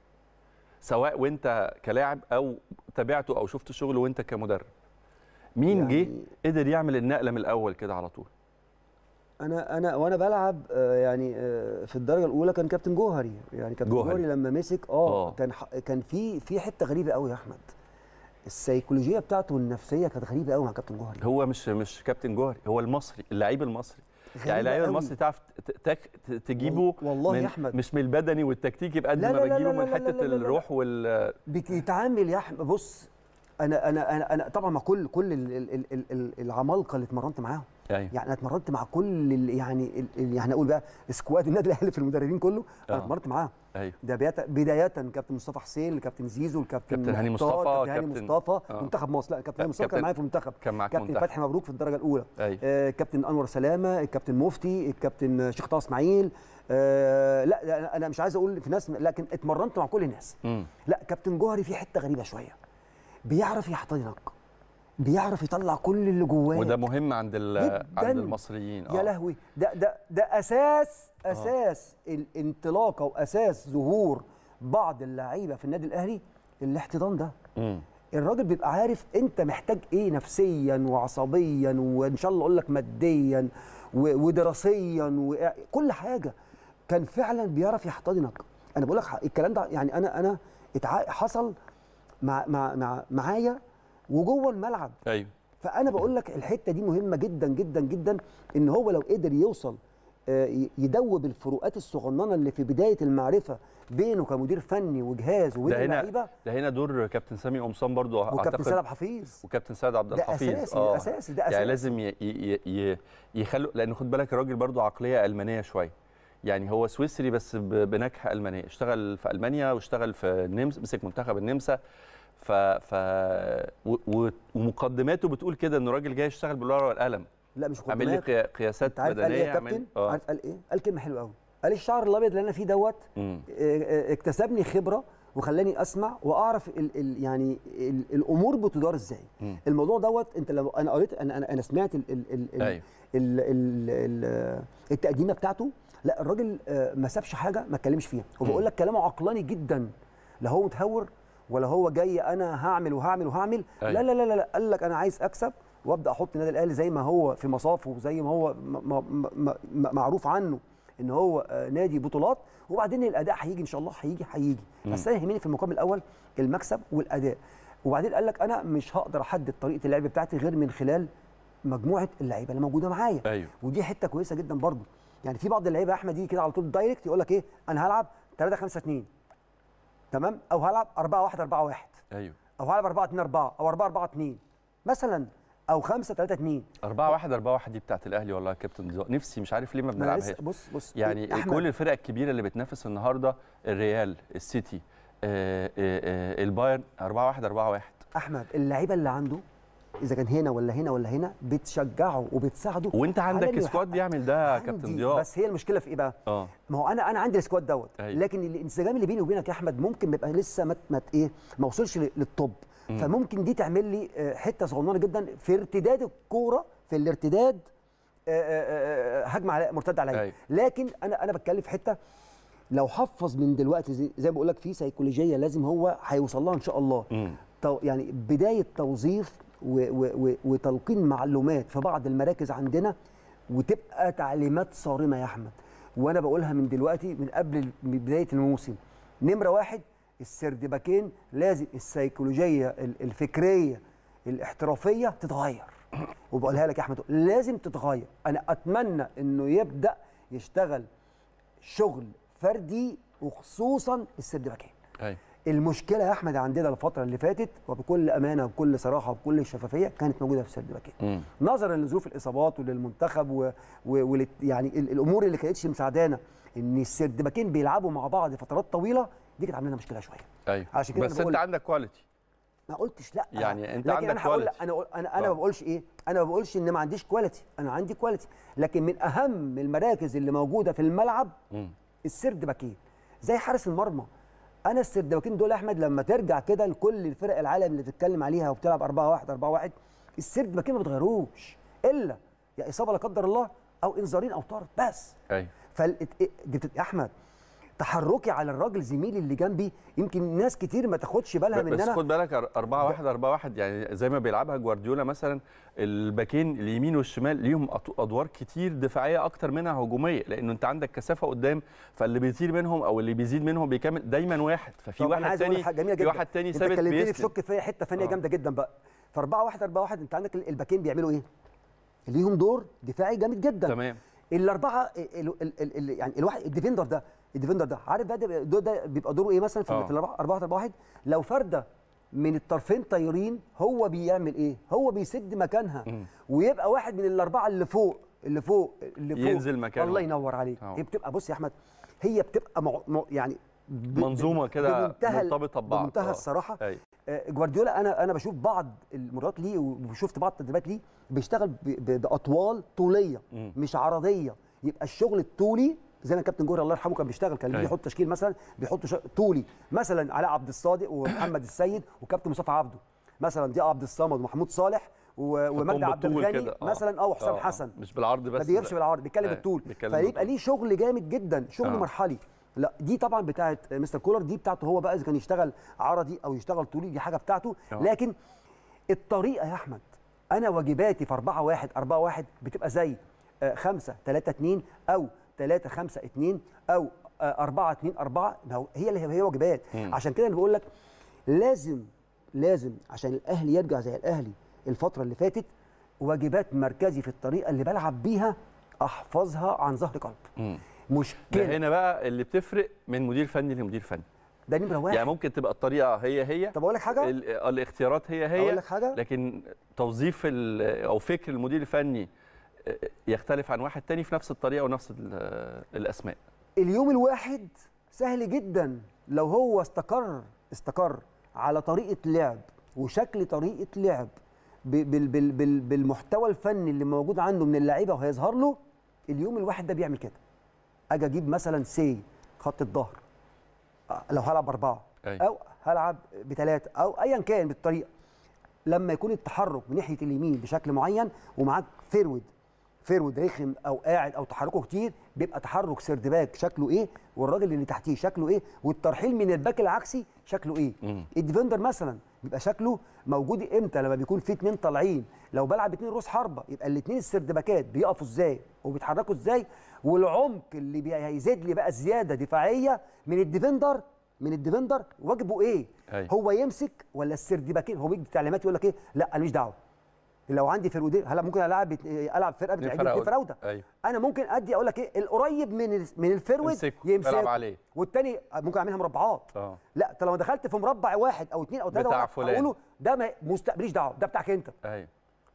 سواء وانت كلاعب او تابعته او شفت شغله وانت كمدرب مين يعني جه قدر يعمل النقله من الاول كده على طول انا انا وانا بلعب آه، يعني آه، في الدرجه الاولى كان كابتن جوهري يعني كابتن جوهري, جوهري لما مسك اه, آه. كان كان في في حته غريبه قوي يا احمد السيكولوجيه بتاعته النفسيه كانت غريبه قوي مع كابتن جوهري هو مش مش كابتن جوهري هو المصري اللعيب المصري يعني لعيبه المصري تعرف تجيبه والله من يا احمد مش من البدني والتكتيكي بقد ما بجيبه من حته لا لا لا لا الروح وال بيتعامل يا احمد بص انا انا, أنا طبعا ما كل كل العمالقه اللي اتمرنت معاهم أيوة. يعني انا اتمرنت مع كل يعني يعني اقول بقى سكواد النادي الاهلي في المدربين كله انا آه. اتمرنت معاه ايوه ده بدايه كابتن مصطفى حسين الكابتن زيزو الكابتن كابتن هاني مصطفى كابتن هاني مصطفى آه. منتخب مصر لا كابتن هاني مصطفى كان معايا في المنتخب كان معاك كابتن فتحي مبروك في الدرجه الاولى أيوه. آه كابتن انور سلامه الكابتن مفتي الكابتن شيخ طه اسماعيل آه لا انا مش عايز اقول في ناس لكن اتمرنت مع كل الناس م. لا كابتن جوهري في حته غريبه شويه بيعرف يحتضنك بيعرف يطلع كل اللي جواه وده مهم عند عند المصريين اه يا لهوي ده ده ده اساس آه. اساس آه. الانطلاقه واساس ظهور بعض اللعيبه في النادي الاهلي الاحتضان ده م. الراجل بيبقى عارف انت محتاج ايه نفسيا وعصبيا وان شاء الله اقول لك ماديا ودراسيا وكل حاجه كان فعلا بيعرف يحتضنك انا بقول لك الكلام ده يعني انا انا حصل مع مع مع معايا وجوه الملعب ايوه فانا بقول لك الحته دي مهمه جدا جدا جدا ان هو لو قدر يوصل آه، يدوب الفروقات الصغننه اللي في بدايه المعرفه بينه كمدير فني وجهاز وبين اللعيبه ده هنا دور كابتن سامي قمصان برضو وكابتن سيد عبد الحفيظ وكابتن سيد عبد الحفيظ آه. ده اساسي آه. اساسي ده اساسي يعني لازم يخلوا لان خد بالك الراجل برضو عقليه المانيه شويه يعني هو سويسري بس بنكهه المانيه اشتغل في المانيا واشتغل في النمسا مسك منتخب النمسا ف, ف... و... ومقدماته بتقول كده ان الراجل جاي يشتغل بالورقه والقلم لا مش عامل لي قياسات عارف بدنيه قال ايه يا كابتن آه. عارف قال ايه قال كلمه حلوه قوي قال الشعر الابيض اللي انا فيه دوت آه، آه، اكتسبني خبره وخلاني اسمع واعرف الـ الـ يعني الـ الامور بتدار ازاي مم. الموضوع دوت انت لو انا قريت انا انا, سمعت الـ الـ الـ الـ أيوه. الـ الـ الـ التقديمه بتاعته لا الراجل ما سابش حاجه ما اتكلمش فيها وبقول لك كلامه عقلاني جدا لا هو متهور ولا هو جاي انا هعمل وهعمل وهعمل أيوة. لا, لا لا لا قال لك انا عايز اكسب وابدا احط النادي الاهلي زي ما هو في مصافه وزي ما هو معروف عنه ان هو آه، نادي بطولات وبعدين الاداء هيجي ان شاء الله هيجي هيجي بس انا يهمني في المقام الاول المكسب والاداء وبعدين قال لك انا مش هقدر احدد طريقه اللعب بتاعتي غير من خلال مجموعه اللعيبه اللي موجوده معايا أيوه. ودي حته كويسه جدا برضه يعني في بعض اللعيبه يا احمد يجي كده على طول دايركت يقول لك ايه انا هلعب 3 5 2 تمام او هلعب 4 1 4 1 ايوه او هلعب 4 2 4 او 4 4 2 مثلا او 5 3 2 4 1 4 1 دي بتاعت الاهلي والله يا كابتن نفسي مش عارف ليه ما بنلعبهاش بص بص يعني أحمد. كل الفرق الكبيره اللي بتنافس النهارده الريال السيتي آآ آه، آآ آه، آه، البايرن 4 1 4 1 احمد اللعيبه اللي عنده اذا كان هنا ولا هنا ولا هنا بتشجعه وبتساعده وانت عندك سكواد بيعمل ده يا كابتن ضياء بس هي المشكله في ايه بقى؟ اه ما هو انا انا عندي السكواد دوت أيوه. لكن الانسجام اللي بيني وبينك يا احمد ممكن بيبقى لسه ما مت ايه ما وصلش للطب فممكن دي تعمل لي آه، حته صغننه جدا في ارتداد الكوره في الارتداد آه، آه، هجمه على مرتد عليا أيوه. لكن انا انا بتكلم في حته لو حفظ من دلوقتي زي ما بقول لك في سيكولوجيه لازم هو هيوصل لها ان شاء الله يعني بدايه توظيف وتلقين معلومات في بعض المراكز عندنا وتبقى تعليمات صارمه يا احمد وانا بقولها من دلوقتي من قبل بدايه الموسم نمره واحد السردباكين لازم السيكولوجيه الفكريه الاحترافيه تتغير وبقولها لك يا احمد لازم تتغير انا اتمنى انه يبدا يشتغل شغل فردي وخصوصا السردباكين المشكله يا احمد عندنا الفتره اللي فاتت وبكل امانه وبكل صراحه وبكل شفافيه كانت موجوده في السد باكين نظرا لظروف الاصابات وللمنتخب و... و... يعني الامور اللي كانتش مساعدانا ان السد باكين بيلعبوا مع بعض فترات طويله دي كانت عامله لنا مشكله شويه ايوه عشان كده بس بقول... انت عندك كواليتي ما قلتش لا يعني انت لكن عندك انا هقول انا انا انا آه. ما بقولش ايه انا ما بقولش ان ما عنديش كواليتي انا عندي كواليتي لكن من اهم المراكز اللي موجوده في الملعب السرد باكين زي حارس المرمى انا السردباكين دول احمد لما ترجع كده لكل الفرق العالم اللي بتتكلم عليها وبتلعب 4 1 4 1 السردباكين ما بتغيروش الا يا اصابه لا قدر الله او انذارين او طرد بس ايوه فال احمد تحركي على الراجل زميلي اللي جنبي يمكن ناس كتير ما تاخدش بالها من بس خد بالك 4 1 4 1 يعني زي ما بيلعبها جوارديولا مثلا الباكين اليمين والشمال ليهم ادوار كتير دفاعيه اكتر منها هجوميه لانه انت عندك كثافه قدام فاللي بيطير منهم او اللي بيزيد منهم بيكمل دايما واحد ففي واحد تاني في واحد تاني ثابت بيسند انت في شك فيا حته فنيه آه. جامده جدا بقى ف 4 1 4 1 انت عندك الباكين بيعملوا ايه؟ ليهم دور دفاعي جامد جدا تمام الاربعه يعني الواحد الديفندر ده الديفندر ده عارف بقى ده, ده بيبقى دوره ايه مثلا في, آه. في 4 4 1 لو فرده من الطرفين طايرين هو بيعمل ايه هو بيسد مكانها م. ويبقى واحد من الاربعه اللي فوق اللي فوق اللي فوق ينزل مكانه الله ينور عليك آه. هي بتبقى بص يا احمد هي بتبقى مع... مع... يعني ب... منظومه كده مرتبطه ببعض بمنتهى أوه. الصراحه آه جوارديولا انا انا بشوف بعض المرات ليه وشفت بعض التدريبات ليه بيشتغل ب... باطوال طوليه م. مش عرضيه يبقى الشغل الطولي زي ما كابتن جوهر الله يرحمه كان بيشتغل كان بيحط أيوة. تشكيل مثلا بيحط شا... طولي مثلا علاء عبد الصادق ومحمد السيد وكابتن مصطفى عبده مثلا دي عبد الصمد ومحمود صالح ومجدي عبد الغني آه. مثلا او حسام آه، آه. حسن مش بالعرض بس ما بيجيبش بالعرض بيتكلم بالطول فيبقى ليه شغل جامد جدا شغل مرحلي لا دي طبعا بتاعه مستر كولر دي بتاعته هو بقى اذا كان يشتغل عرضي او يشتغل طولي دي حاجه بتاعته آه. لكن الطريقه يا احمد انا واجباتي في 4 1 4 1 بتبقى زي 5 3 2 او 3 5 2 او 4 2 4 هي اللي هي واجبات عشان كده انا بقول لك لازم لازم عشان الاهلي يرجع زي الاهلي الفتره اللي فاتت واجبات مركزي في الطريقه اللي بلعب بيها احفظها عن ظهر قلب مشكله ده هنا بقى اللي بتفرق من مدير فني لمدير فني ده نمره واحد يعني ممكن تبقى الطريقه هي هي طب اقول لك حاجه آه، الاختيارات هي هي اقول لك حاجه لكن توظيف او فكر المدير الفني يختلف عن واحد تاني في نفس الطريقه ونفس الاسماء اليوم الواحد سهل جدا لو هو استقر استقر على طريقه لعب وشكل طريقه لعب بال بال بال بالمحتوى الفني اللي موجود عنده من اللعيبه وهيظهر له اليوم الواحد ده بيعمل كده اجي اجيب مثلا سي خط الظهر آه، لو هلعب اربعه أي. او هلعب بثلاثه او ايا كان بالطريقه لما يكون التحرك من ناحيه اليمين بشكل معين ومعاك فيرود فيرود رخم او قاعد او تحركه كتير بيبقى تحرك باك شكله ايه والراجل اللي تحتيه شكله ايه والترحيل من الباك العكسي شكله ايه الديفندر مثلا بيبقى شكله موجود امتى لما بيكون في اتنين طالعين لو بلعب اتنين روس حربه يبقى الاتنين باكات بيقفوا ازاي وبيتحركوا ازاي والعمق اللي هيزيد لي بقى زياده دفاعيه من الديفندر من الديفندر واجبه ايه هي. هو يمسك ولا باكين هو بيدي تعليمات يقول لك ايه لا انا مش دعوه لو عندي فرقتين هلا ممكن العب العب فرقه بتلعب في فراوده أيوه. انا ممكن ادي اقول لك ايه القريب من من الفرود يمسك عليه والتاني ممكن اعملها مربعات أوه. لا طالما دخلت في مربع واحد او اثنين او ثلاثه اقوله ده مستقبليش دعوه ده بتاعك انت ايوه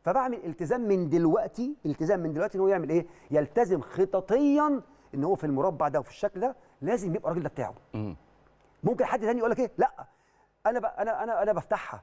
فبعمل التزام من دلوقتي التزام من دلوقتي ان هو يعمل ايه يلتزم خططيا ان هو في المربع ده وفي الشكل ده لازم يبقى الراجل ده بتاعه مم. ممكن حد ثاني يقول لك ايه لا انا انا انا انا بفتحها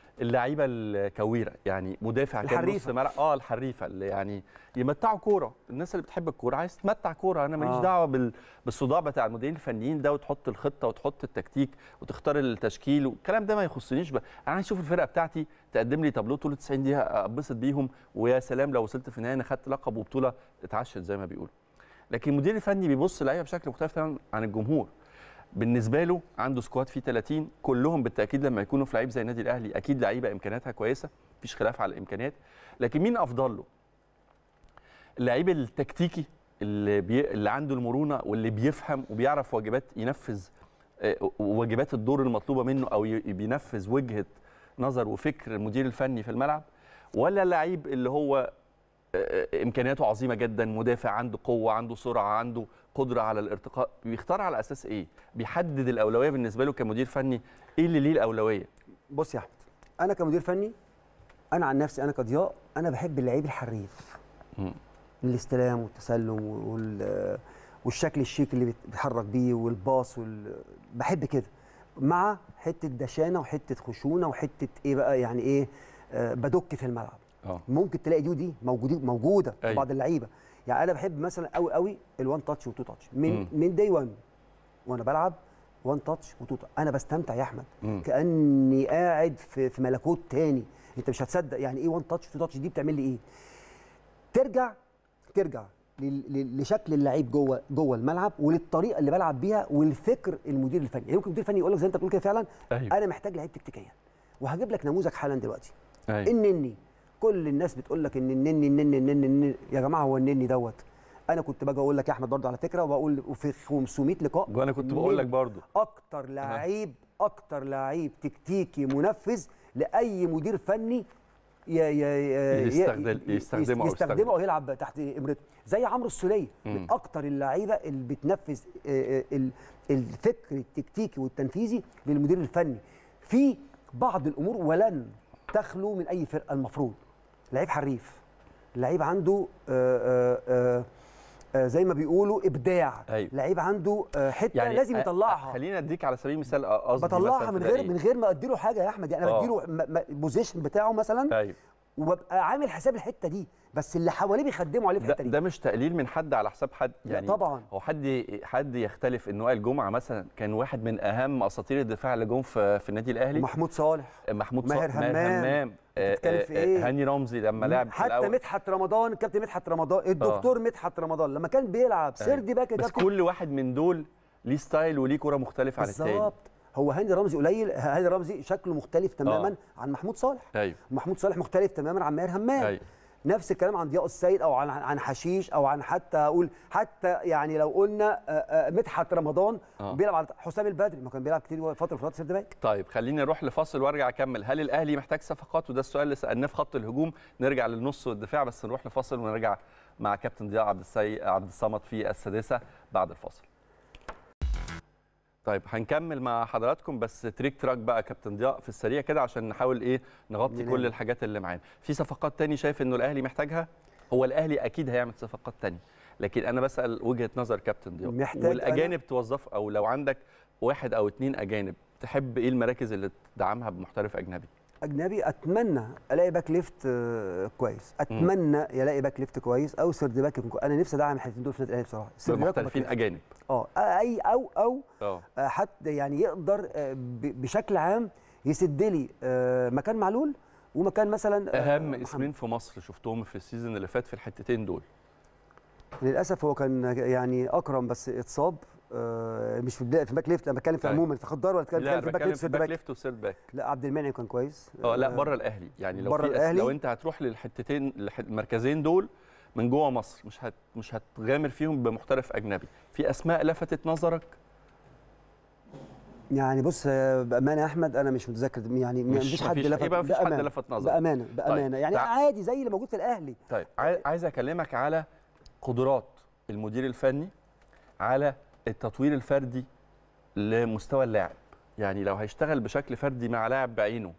اللعيبه الكويره يعني مدافع كان نص اه الحريفه اللي يعني يمتعوا كوره الناس اللي بتحب الكوره عايز تمتع كوره انا ماليش آه. دعوه بال... بالصداع بتاع المديرين الفنيين ده وتحط الخطه وتحط التكتيك وتختار التشكيل والكلام ده ما يخصنيش بقى انا عايز اشوف الفرقه بتاعتي تقدم لي تابلو طول 90 دقيقه اتبسط بيهم ويا سلام لو وصلت في النهايه انا خدت لقب وبطوله اتعشت زي ما بيقولوا لكن المدير الفني بيبص للعيبه بشكل مختلف تماما عن الجمهور بالنسبه له عنده سكواد فيه 30 كلهم بالتاكيد لما يكونوا في لعيب زي النادي الاهلي اكيد لعيبه امكانياتها كويسه مفيش خلاف على الامكانيات لكن مين افضل له اللعيب التكتيكي اللي بي... اللي عنده المرونه واللي بيفهم وبيعرف واجبات ينفذ آه، واجبات الدور المطلوبه منه او ي... بينفذ وجهه نظر وفكر المدير الفني في الملعب ولا اللعيب اللي هو امكانياته عظيمه جدا مدافع عنده قوه عنده سرعه عنده قدره على الارتقاء بيختار على اساس ايه بيحدد الاولويه بالنسبه له كمدير فني ايه اللي ليه الاولويه بص يا احمد انا كمدير فني انا عن نفسي انا كضياء انا بحب اللعيب الحريف م. الاستلام والتسلم وال والشكل الشيك اللي بيتحرك بيه والباص وال... بحب كده مع حته دشانه وحته خشونه وحته ايه بقى يعني ايه آه، بدك في الملعب أوه. ممكن تلاقي دي ودي موجودين موجوده في أيوة. بعض اللعيبه يعني انا بحب مثلا قوي قوي الوان تاتش والتو تاتش من مم. من داي 1 وانا بلعب وان تاتش وتو تاتش انا بستمتع يا احمد مم. كاني قاعد في في ملكوت تاني انت مش هتصدق يعني ايه وان تاتش وتو تاتش دي بتعمل لي ايه ترجع ترجع لشكل اللعيب جوه جوه الملعب وللطريقه اللي بلعب بيها والفكر المدير الفني يعني ممكن المدير الفني يقول لك زي انت بتقول كده فعلا أيوه. انا محتاج لعيب تكتيكيا وهجيب لك نموذج حالا دلوقتي أيوه. اني كل الناس بتقول لك ان النني النني النني النني يا جماعه هو النني دوت انا كنت باجي اقول لك يا احمد برضه على فكره وبقول وفي 500 لقاء وانا كنت بقول لك برضه اكتر لعيب اكتر لعيب تكتيكي منفذ لاي مدير فني يا يا يستخدم يستخدمه يستخدمه ويلعب تحت امرته زي عمرو السوليه من اكتر اللعيبه اللي بتنفذ آه، آه، الفكر التكتيكي والتنفيذي للمدير الفني في بعض الامور ولن تخلو من اي فرقه المفروض لعيب حريف لعيب عنده آآ آه، آآ آه، آه، زي ما بيقولوا ابداع أيوه. لعيب عنده حته يعني لازم يطلعها خلينا اديك على سبيل المثال قصدي بطلعها من غير من غير ما اديله حاجه يا احمد يعني انا بديله البوزيشن بتاعه مثلا أيوه. وببقى عامل حساب الحته دي بس اللي حواليه بيخدموا عليه في الحته دي ده مش تقليل من حد على حساب حد يعني لا طبعا هو حد حد يختلف ان وائل جمعه مثلا كان واحد من اهم اساطير الدفاع اللي جم في, في النادي الاهلي محمود صالح محمود صالح ماهر همام, همام. بتتكلم آه، في آه، آه، ايه؟ هاني رمزي لما لعب حتى مدحت رمضان الكابتن مدحت رمضان الدكتور أوه. مدحت رمضان لما كان بيلعب سردي باك بس كل واحد من دول ليه ستايل وليه كوره مختلفه عن الثاني بالظبط هو هاني رمزي قليل هاني رمزي شكله مختلف تماما أوه. عن محمود صالح أيوه. محمود صالح مختلف تماما عن ماهر همام أيوه. نفس الكلام عن ضياء السيد او عن عن حشيش او عن حتى اقول حتى يعني لو قلنا آه، آه، مدحت رمضان آه. بيلعب على حسام البدري ما كان بيلعب كتير فتره في سيرد باك طيب خليني اروح لفاصل وارجع اكمل هل الاهلي محتاج صفقات وده السؤال اللي سالناه في خط الهجوم نرجع للنص والدفاع بس نروح لفاصل ونرجع مع كابتن ضياء عبد السي عبد الصمد في السادسه بعد الفاصل طيب هنكمل مع حضراتكم بس تريك تراك بقى كابتن ضياء في السريع كده عشان نحاول ايه نغطي كل الحاجات اللي معانا في صفقات تاني شايف انه الاهلي محتاجها هو الاهلي اكيد هيعمل صفقات تاني لكن انا بسال وجهه نظر كابتن ضياء والاجانب أنا... توظف او لو عندك واحد او اتنين اجانب تحب ايه المراكز اللي تدعمها بمحترف اجنبي اجنبي اتمنى الاقي باك ليفت آه، كويس اتمنى يلاقي باك ليفت كويس او سيرد باك يكون انا نفسي ادعم الحتتين دول في النادي الاهلي بصراحه سيرد باك اجانب اه اي او او آه. آه، حد يعني يقدر بشكل عام يسد لي مكان معلول ومكان مثلا اهم محمد. اسمين في مصر شفتهم في السيزون اللي فات في الحتتين دول للاسف هو كان يعني اكرم بس اتصاب آه، مش في بدايه في الباك ليفت انا بتكلم في طيب. عموما في خضار ولا بتكلم في الباك ليفت في الباك ليفت والسيرت باك لا عبد المنعم كان كويس اه لا آه، بره الاهلي يعني لو بره الأهلي لو انت هتروح للحتتين المركزين دول من جوه مصر مش هت مش هتغامر فيهم بمحترف اجنبي في اسماء لفتت نظرك يعني بص آه، بامانه احمد انا مش متذكر يعني مش مفيش حد لفت يبقى مفيش حد لفت نظر بامانه بامانه طيب. يعني تعال. عادي زي اللي موجود في الاهلي طيب عايز اكلمك على قدرات المدير الفني على التطوير الفردي لمستوى اللاعب يعني لو هيشتغل بشكل فردي مع لاعب بعينه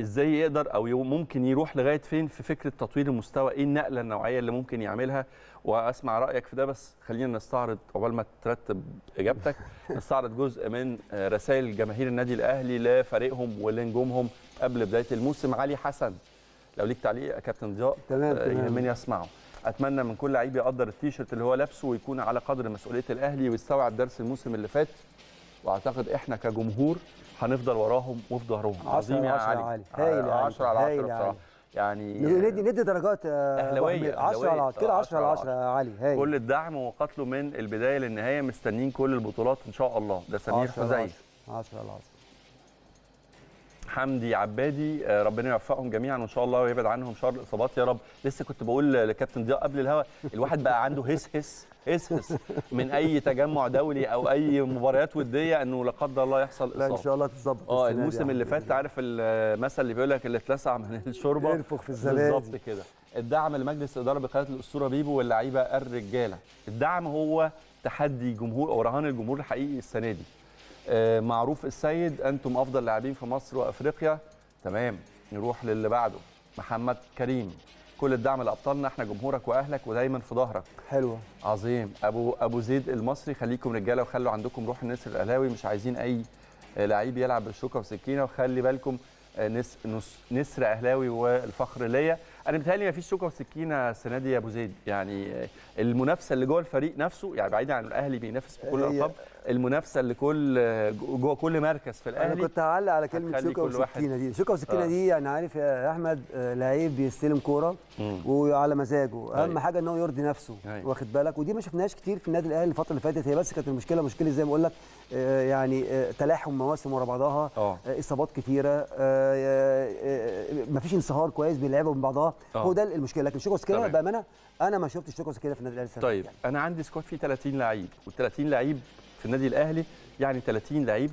ازاي يقدر او ممكن يروح لغايه فين في فكره تطوير المستوى ايه النقله النوعيه اللي ممكن يعملها واسمع رايك في ده بس خلينا نستعرض عقبال ما ترتب اجابتك *laughs* نستعرض جزء من رسائل جماهير النادي الاهلي لفريقهم ولنجومهم قبل بدايه الموسم علي حسن لو ليك تعليق يا كابتن ضياء تمام آه، يهمني اسمعه اتمنى من كل لعيب يقدر التيشيرت اللي هو لابسه ويكون على قدر مسؤوليه الاهلي ويستوعب درس الموسم اللي فات واعتقد احنا كجمهور هنفضل وراهم وفي ظهرهم عظيم يا علي 10 على 10 على 10 بصراحه يعني ندي ندي درجات آه، اهلاويه 10 على 10 كده 10 على 10 يا علي هاي. كل الدعم وقتله من البدايه للنهايه مستنيين كل البطولات ان شاء الله ده سمير حزين 10 على 10 حمدي عبادي آه، ربنا يوفقهم جميعا وان شاء الله ويبعد عنهم شر الاصابات يا رب لسه كنت بقول لكابتن ضياء قبل الهوا الواحد بقى عنده هس هس هس هس من اي تجمع دولي او اي مباريات وديه انه لا قدر الله يحصل اصابه لا ان شاء الله تتظبط اه الموسم اللي فات عارف المثل اللي بيقول لك اللي اتلسع من الشوربه ينفخ في الزبادي بالظبط كده الدعم لمجلس الاداره بقياده الاسطوره بيبو واللعيبه الرجاله الدعم هو تحدي جمهور او رهان الجمهور الحقيقي السنه دي آه، معروف السيد انتم افضل لاعبين في مصر وافريقيا تمام نروح للي بعده محمد كريم كل الدعم لابطالنا احنا جمهورك واهلك ودايما في ظهرك حلوه عظيم ابو ابو زيد المصري خليكم رجاله وخلوا عندكم روح النسر الاهلاوي مش عايزين اي آه، لعيب يلعب بالشوكه وسكينه وخلي بالكم آه، نس... نس... نسر اهلاوي والفخر ليا انا متهيألي مفيش شوكه وسكينه السنه دي يا ابو زيد يعني المنافسه اللي جوه الفريق نفسه يعني بعيدا عن الاهلي بينافس بكل الالقاب المنافسه اللي كل جوه كل مركز في الاهلي انا كنت هعلق على كلمه شوكه وسكينه دي شوكه وسكينه آه. دي يعني عارف يا احمد آه، لعيب بيستلم كوره وعلى مزاجه اهم أي. أيوه. حاجه ان هو يرضي نفسه أي. أيوه. واخد بالك ودي ما شفناهاش كتير في النادي الاهلي الفتره اللي فاتت هي بس كانت المشكله مشكله زي ما بقول لك آه، يعني آه، تلاحم مواسم ورا بعضها آه. اصابات كتيره مفيش انصهار كويس بين اللعيبه وبين بعضها آه. هو ده المشكله لكن شوكه وسكينه بامانه انا ما شفتش شوكه وسكينه في النادي الاهلي طيب يعني. انا عندي سكواد فيه 30 لعيب وال 30 لعيب في النادي الاهلي يعني 30 لعيب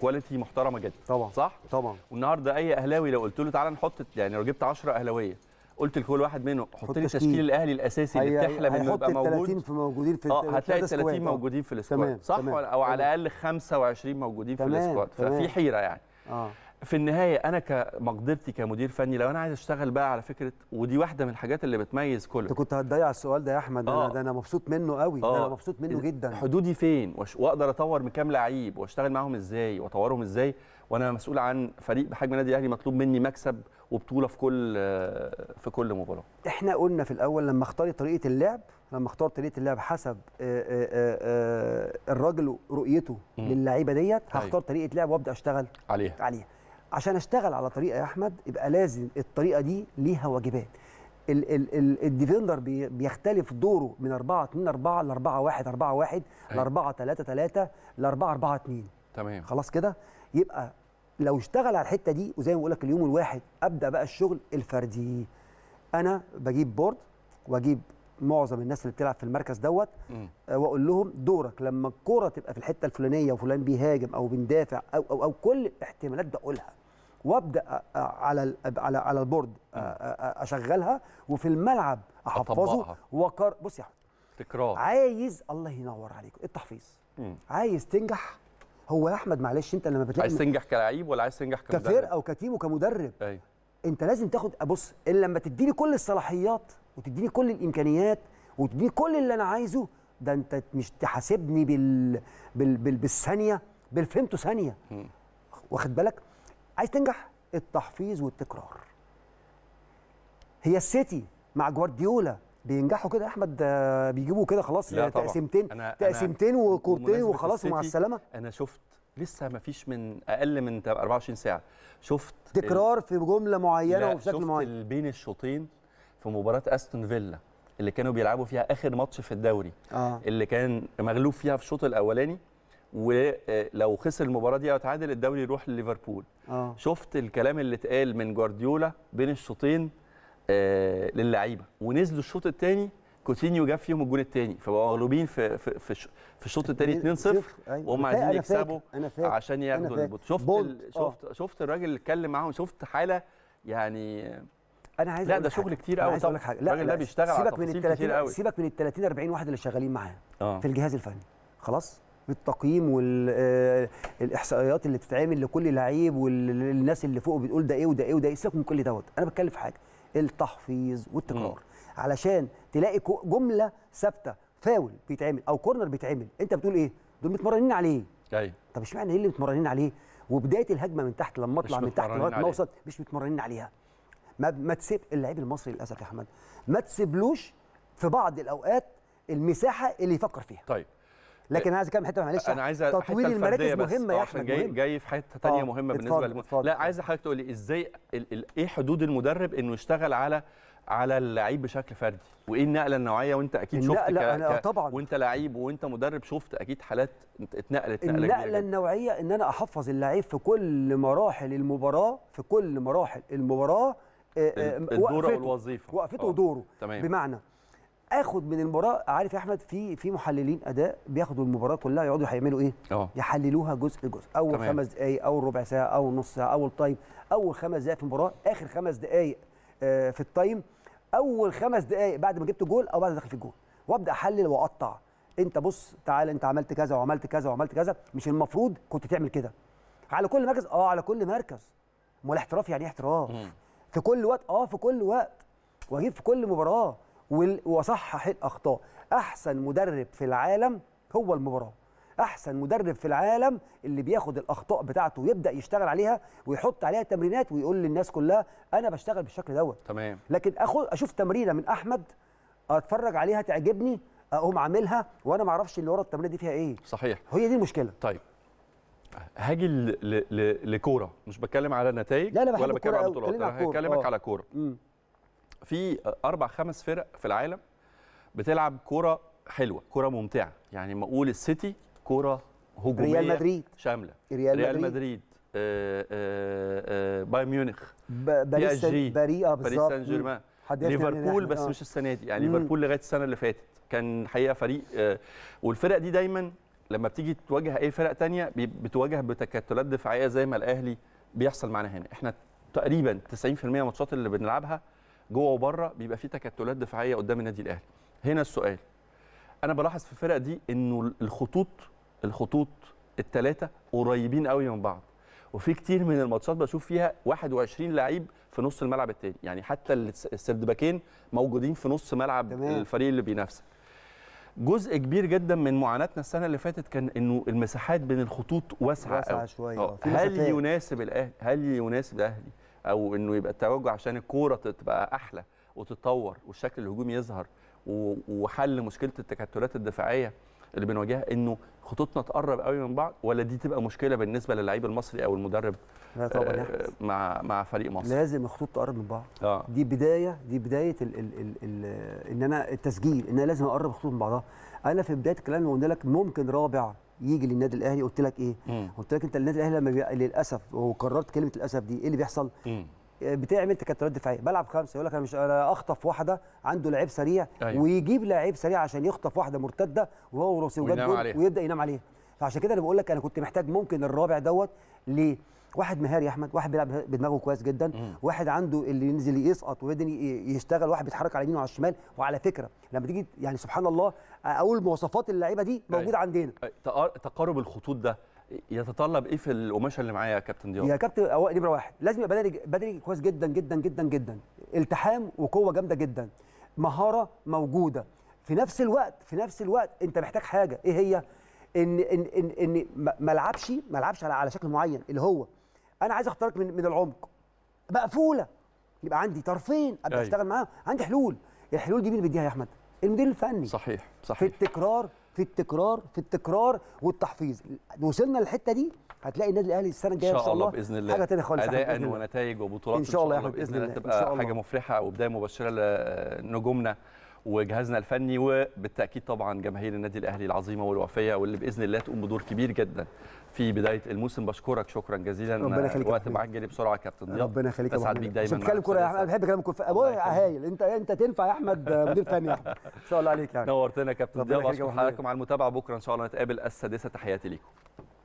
كواليتي محترمه جدا طبعا صح طبعا والنهارده اي اهلاوي لو قلت له تعالى نحط يعني لو جبت 10 اهلاويه قلت لكل واحد منهم حط لي تشكيل الاهلي الاساسي اللي بتحلم انه يبقى موجود 30 في موجودين في اه هتلاقي 30 موجودين في السكواد صح تمام. او على الاقل 25 موجودين تمام. في السكواد ففي حيره يعني اه في النهايه انا كمقدرتي كمدير فني لو انا عايز اشتغل بقى على فكره ودي واحده من الحاجات اللي بتميز كل انت كنت هتضيع السؤال ده يا احمد ده انا آه. مبسوط منه قوي ده انا آه. مبسوط منه جدا حدودي فين واقدر اطور من كام لعيب واشتغل معاهم ازاي واطورهم ازاي وانا مسؤول عن فريق بحجم النادي الاهلي مطلوب مني مكسب وبطوله في كل في كل مباراه احنا قلنا في الاول لما اختار طريقه اللعب لما اختار طريقه اللعب حسب آه، الراجل رؤيته للعيبه ديت أيوه. هختار طريقه لعب وابدا اشتغل عليها عليها عشان اشتغل على طريقه يا احمد يبقى لازم الطريقه دي ليها واجبات الديفندر بيختلف دوره من 4 2 4 ل 4 1 4 1 ل 4 3 3 ل 4 4 2 تمام خلاص كده يبقى لو اشتغل على الحته دي وزي ما بقول لك اليوم الواحد ابدا بقى الشغل الفردي انا بجيب بورد واجيب معظم الناس اللي بتلعب في المركز دوت آه، واقول لهم دورك لما الكوره تبقى في الحته الفلانيه وفلان بيهاجم او بندافع او او او كل الاحتمالات بقولها وابدا على على على البورد اشغلها وفي الملعب احفظه وكر بص يا احمد تكرار عايز الله ينور عليك التحفيظ عايز تنجح هو يا احمد معلش انت لما بتلاقي عايز تنجح كلعيب ولا عايز تنجح كمدرب كفرقه وكتيم وكمدرب أي. انت لازم تاخد بص لما تديني كل الصلاحيات وتديني كل الامكانيات وتديني كل اللي انا عايزه ده انت مش تحاسبني بال... بال... بال... بالثانيه بالفيمتو ثانيه واخد بالك عايز تنجح التحفيظ والتكرار هي السيتي مع جوارديولا بينجحوا كده احمد بيجيبوا كده خلاص تقسيمتين تقسيمتين وكورتين وخلاص ومع السلامه انا شفت لسه ما فيش من اقل من 24 ساعه شفت تكرار في جمله معينه وبشكل معين شفت بين الشوطين في مباراه استون فيلا اللي كانوا بيلعبوا فيها اخر ماتش في الدوري آه. اللي كان مغلوب فيها في الشوط الاولاني ولو خسر المباراه دي او اتعادل الدوري يروح لليفربول آه. شفت الكلام اللي اتقال من جوارديولا بين الشوطين آه، للعيبه ونزلوا الشوط الثاني كوتينيو جاب فيهم الجون الثاني فبقوا مغلوبين في في في, الشوط الثاني 2-0 أيوة. وهم عايزين يكسبوا عشان ياخدوا البطوله شفت آه. شفت شفت الراجل اللي اتكلم معاهم شفت حاله يعني انا عايز لا ده شغل كتير قوي الراجل ده بيشتغل على تفاصيل كتير قوي سيبك من ال 30 40 واحد اللي شغالين معاه في الجهاز الفني خلاص بالتقييم والاحصائيات آه، اللي بتتعمل لكل لعيب والناس اللي فوق بتقول ده ايه وده ايه وده ايه سيبك من كل دوت انا بتكلم في حاجه التحفيظ والتكرار م. علشان تلاقي جمله ثابته فاول بيتعمل او كورنر بيتعمل انت بتقول ايه دول متمرنين عليه ايوه طب اشمعنى ايه اللي متمرنين عليه وبدايه الهجمه من تحت لما اطلع من تحت لغايه ما اوصل مش متمرنين عليها ما ما تسيب اللعيب المصري للاسف يا احمد ما تسيبلوش في بعض الاوقات المساحه اللي يفكر فيها طيب لكن عايز اتكلم حته معلش انا عايز تطوير المراكز مهمه يا آه، احمد جاي مهم. جاي في حته ثانيه مهمه بالنسبه اتفضل. لا عايز حضرتك تقول لي ازاي ايه حدود المدرب انه يشتغل على على اللعيب بشكل فردي وايه النقله النوعيه وانت اكيد شفت لا لا آه، ك... طبعا وانت لعيب وانت مدرب شفت اكيد حالات اتنقلت نقله النقله النوعيه ان انا احفظ اللعيب في كل مراحل المباراه في كل مراحل المباراه آه، الدور او الوظيفه وقفته ودوره تمام. بمعنى اخد من المباراه عارف يا احمد في في محللين اداء بياخدوا المباراه كلها يقعدوا هيعملوا ايه؟ أوه. يحللوها جزء جزء اول تمام. خمس دقائق اول ربع ساعه اول نص ساعه اول تايم اول خمس دقائق في المباراه اخر خمس دقائق آه في التايم اول خمس دقائق بعد ما جبت جول او بعد ما دخل في الجول وابدا احلل واقطع انت بص تعال انت عملت كذا وعملت كذا وعملت كذا مش المفروض كنت تعمل كده على كل مركز اه على كل مركز امال يعني احتراف يعني ايه احتراف في كل وقت اه في كل وقت واجيب في كل مباراه وصحح الاخطاء احسن مدرب في العالم هو المباراه احسن مدرب في العالم اللي بياخد الاخطاء بتاعته ويبدا يشتغل عليها ويحط عليها تمرينات ويقول للناس كلها انا بشتغل بالشكل دوت تمام لكن اخد اشوف تمرينه من احمد اتفرج عليها تعجبني اقوم عاملها وانا ما اعرفش اللي ورا التمرينه دي فيها ايه صحيح هي دي المشكله طيب هاجي لكوره مش بتكلم على نتائج لا لا ولا بتكلم على بطولات انا هكلمك على كوره آه. في اربع خمس فرق في العالم بتلعب كوره حلوه كوره ممتعه يعني ما اقول السيتي كوره هجوميه ريال مدريد شامله ريال, ريال مدريد, مدريد. آه، آه، آه، بايرن ميونخ باريس باريس سان جيرمان يعني ليفربول بس مش السنه دي يعني ليفربول لغايه السنه اللي فاتت كان حقيقه فريق آه والفرق دي دايما لما بتيجي تواجه اي فرق تانية بتواجه بتكتلات دفاعيه زي ما الاهلي بيحصل معانا هنا احنا تقريبا 90% من الماتشات اللي بنلعبها جوه وبره بيبقى في تكتلات دفاعيه قدام النادي الاهلي هنا السؤال انا بلاحظ في الفرق دي انه الخطوط الخطوط الثلاثه قريبين قوي من بعض وفي كتير من الماتشات بشوف فيها 21 لعيب في نص الملعب التاني يعني حتى السردباكين موجودين في نص ملعب تمام. الفريق اللي بينافسك جزء كبير جدا من معاناتنا السنه اللي فاتت كان انه المساحات بين الخطوط واسعه واسعه شويه آه. هل يناسب الاهلي هل يناسب الاهلي او انه يبقى التوجه عشان الكوره تبقى احلى وتتطور والشكل الهجومي يظهر وحل مشكله التكتلات الدفاعيه اللي بنواجهها انه خطوطنا تقرب قوي من بعض ولا دي تبقى مشكله بالنسبه للعيب المصري او المدرب لا طبعا آه مع مع فريق مصر لازم الخطوط تقرب من بعض آه. دي بدايه دي بدايه الـ الـ الـ الـ ان انا التسجيل ان انا لازم اقرب الخطوط من بعضها انا في بدايه الكلام قلنا لك ممكن رابع يجي للنادي الاهلي قلت لك ايه مم. قلت لك انت النادي الاهلي لما بي... للاسف وكررت كلمه الاسف دي ايه اللي بيحصل مم. آه، بتعمل تكتلات دفاعيه بلعب خمسه يقول لك انا مش أنا اخطف واحده عنده لعيب سريع أيوة. ويجيب لعيب سريع عشان يخطف واحده مرتده وهو راسي ويبدا ينام عليها فعشان كده انا بقول لك انا كنت محتاج ممكن الرابع دوت ليه واحد مهاري يا احمد واحد بيلعب بدماغه كويس جدا مم. واحد عنده اللي ينزل يسقط ويدني يشتغل واحد بيتحرك على اليمين وعلى الشمال وعلى فكره لما تيجي يعني سبحان الله اقول مواصفات اللعيبه دي موجوده أيوة. عندنا تقارب الخطوط ده يتطلب ايه في القماشه اللي معايا يا كابتن ضياء يا كابتن نمره واحد لازم يبقى بدري بدري كويس جدا جدا جدا جدا التحام وقوه جامده جدا مهاره موجوده في نفس الوقت في نفس الوقت انت محتاج حاجه ايه هي؟ ان ان ان ان ما العبش ما العبش على, على شكل معين اللي هو انا عايز اختارك من من العمق مقفوله يبقى عندي طرفين ابدا أيوة. اشتغل معاهم عندي حلول الحلول دي مين بيديها يا احمد؟ المدير الفني صحيح صحيح في التكرار في التكرار في التكرار والتحفيظ وصلنا للحته دي هتلاقي النادي الاهلي السنه الجايه ان شاء الله باذن الله حاجه ثانيه خالص اداء ونتائج وبطولات ان شاء الله, إن باذن الله تبقى حاجه مفرحه وبدايه مبشره لنجومنا وجهازنا الفني وبالتاكيد طبعا جماهير النادي الاهلي العظيمه والوفيه واللي باذن الله تقوم بدور كبير جدا في بدايه الموسم بشكرك شكرا جزيلا ربنا يخليك الوقت معاك جري بسرعه يا كابتن ضياء ربنا يخليك يا بيك دايما عشان تتكلم كوره يا احمد بحب كلامك ابويا هايل انت انت تنفع يا احمد مدير فني يا احمد ان *laughs* شاء الله عليك يعني نورتنا يا كابتن ضياء بشكر حضراتكم على المتابعه بكره ان شاء الله نتقابل السادسه تحياتي ليكم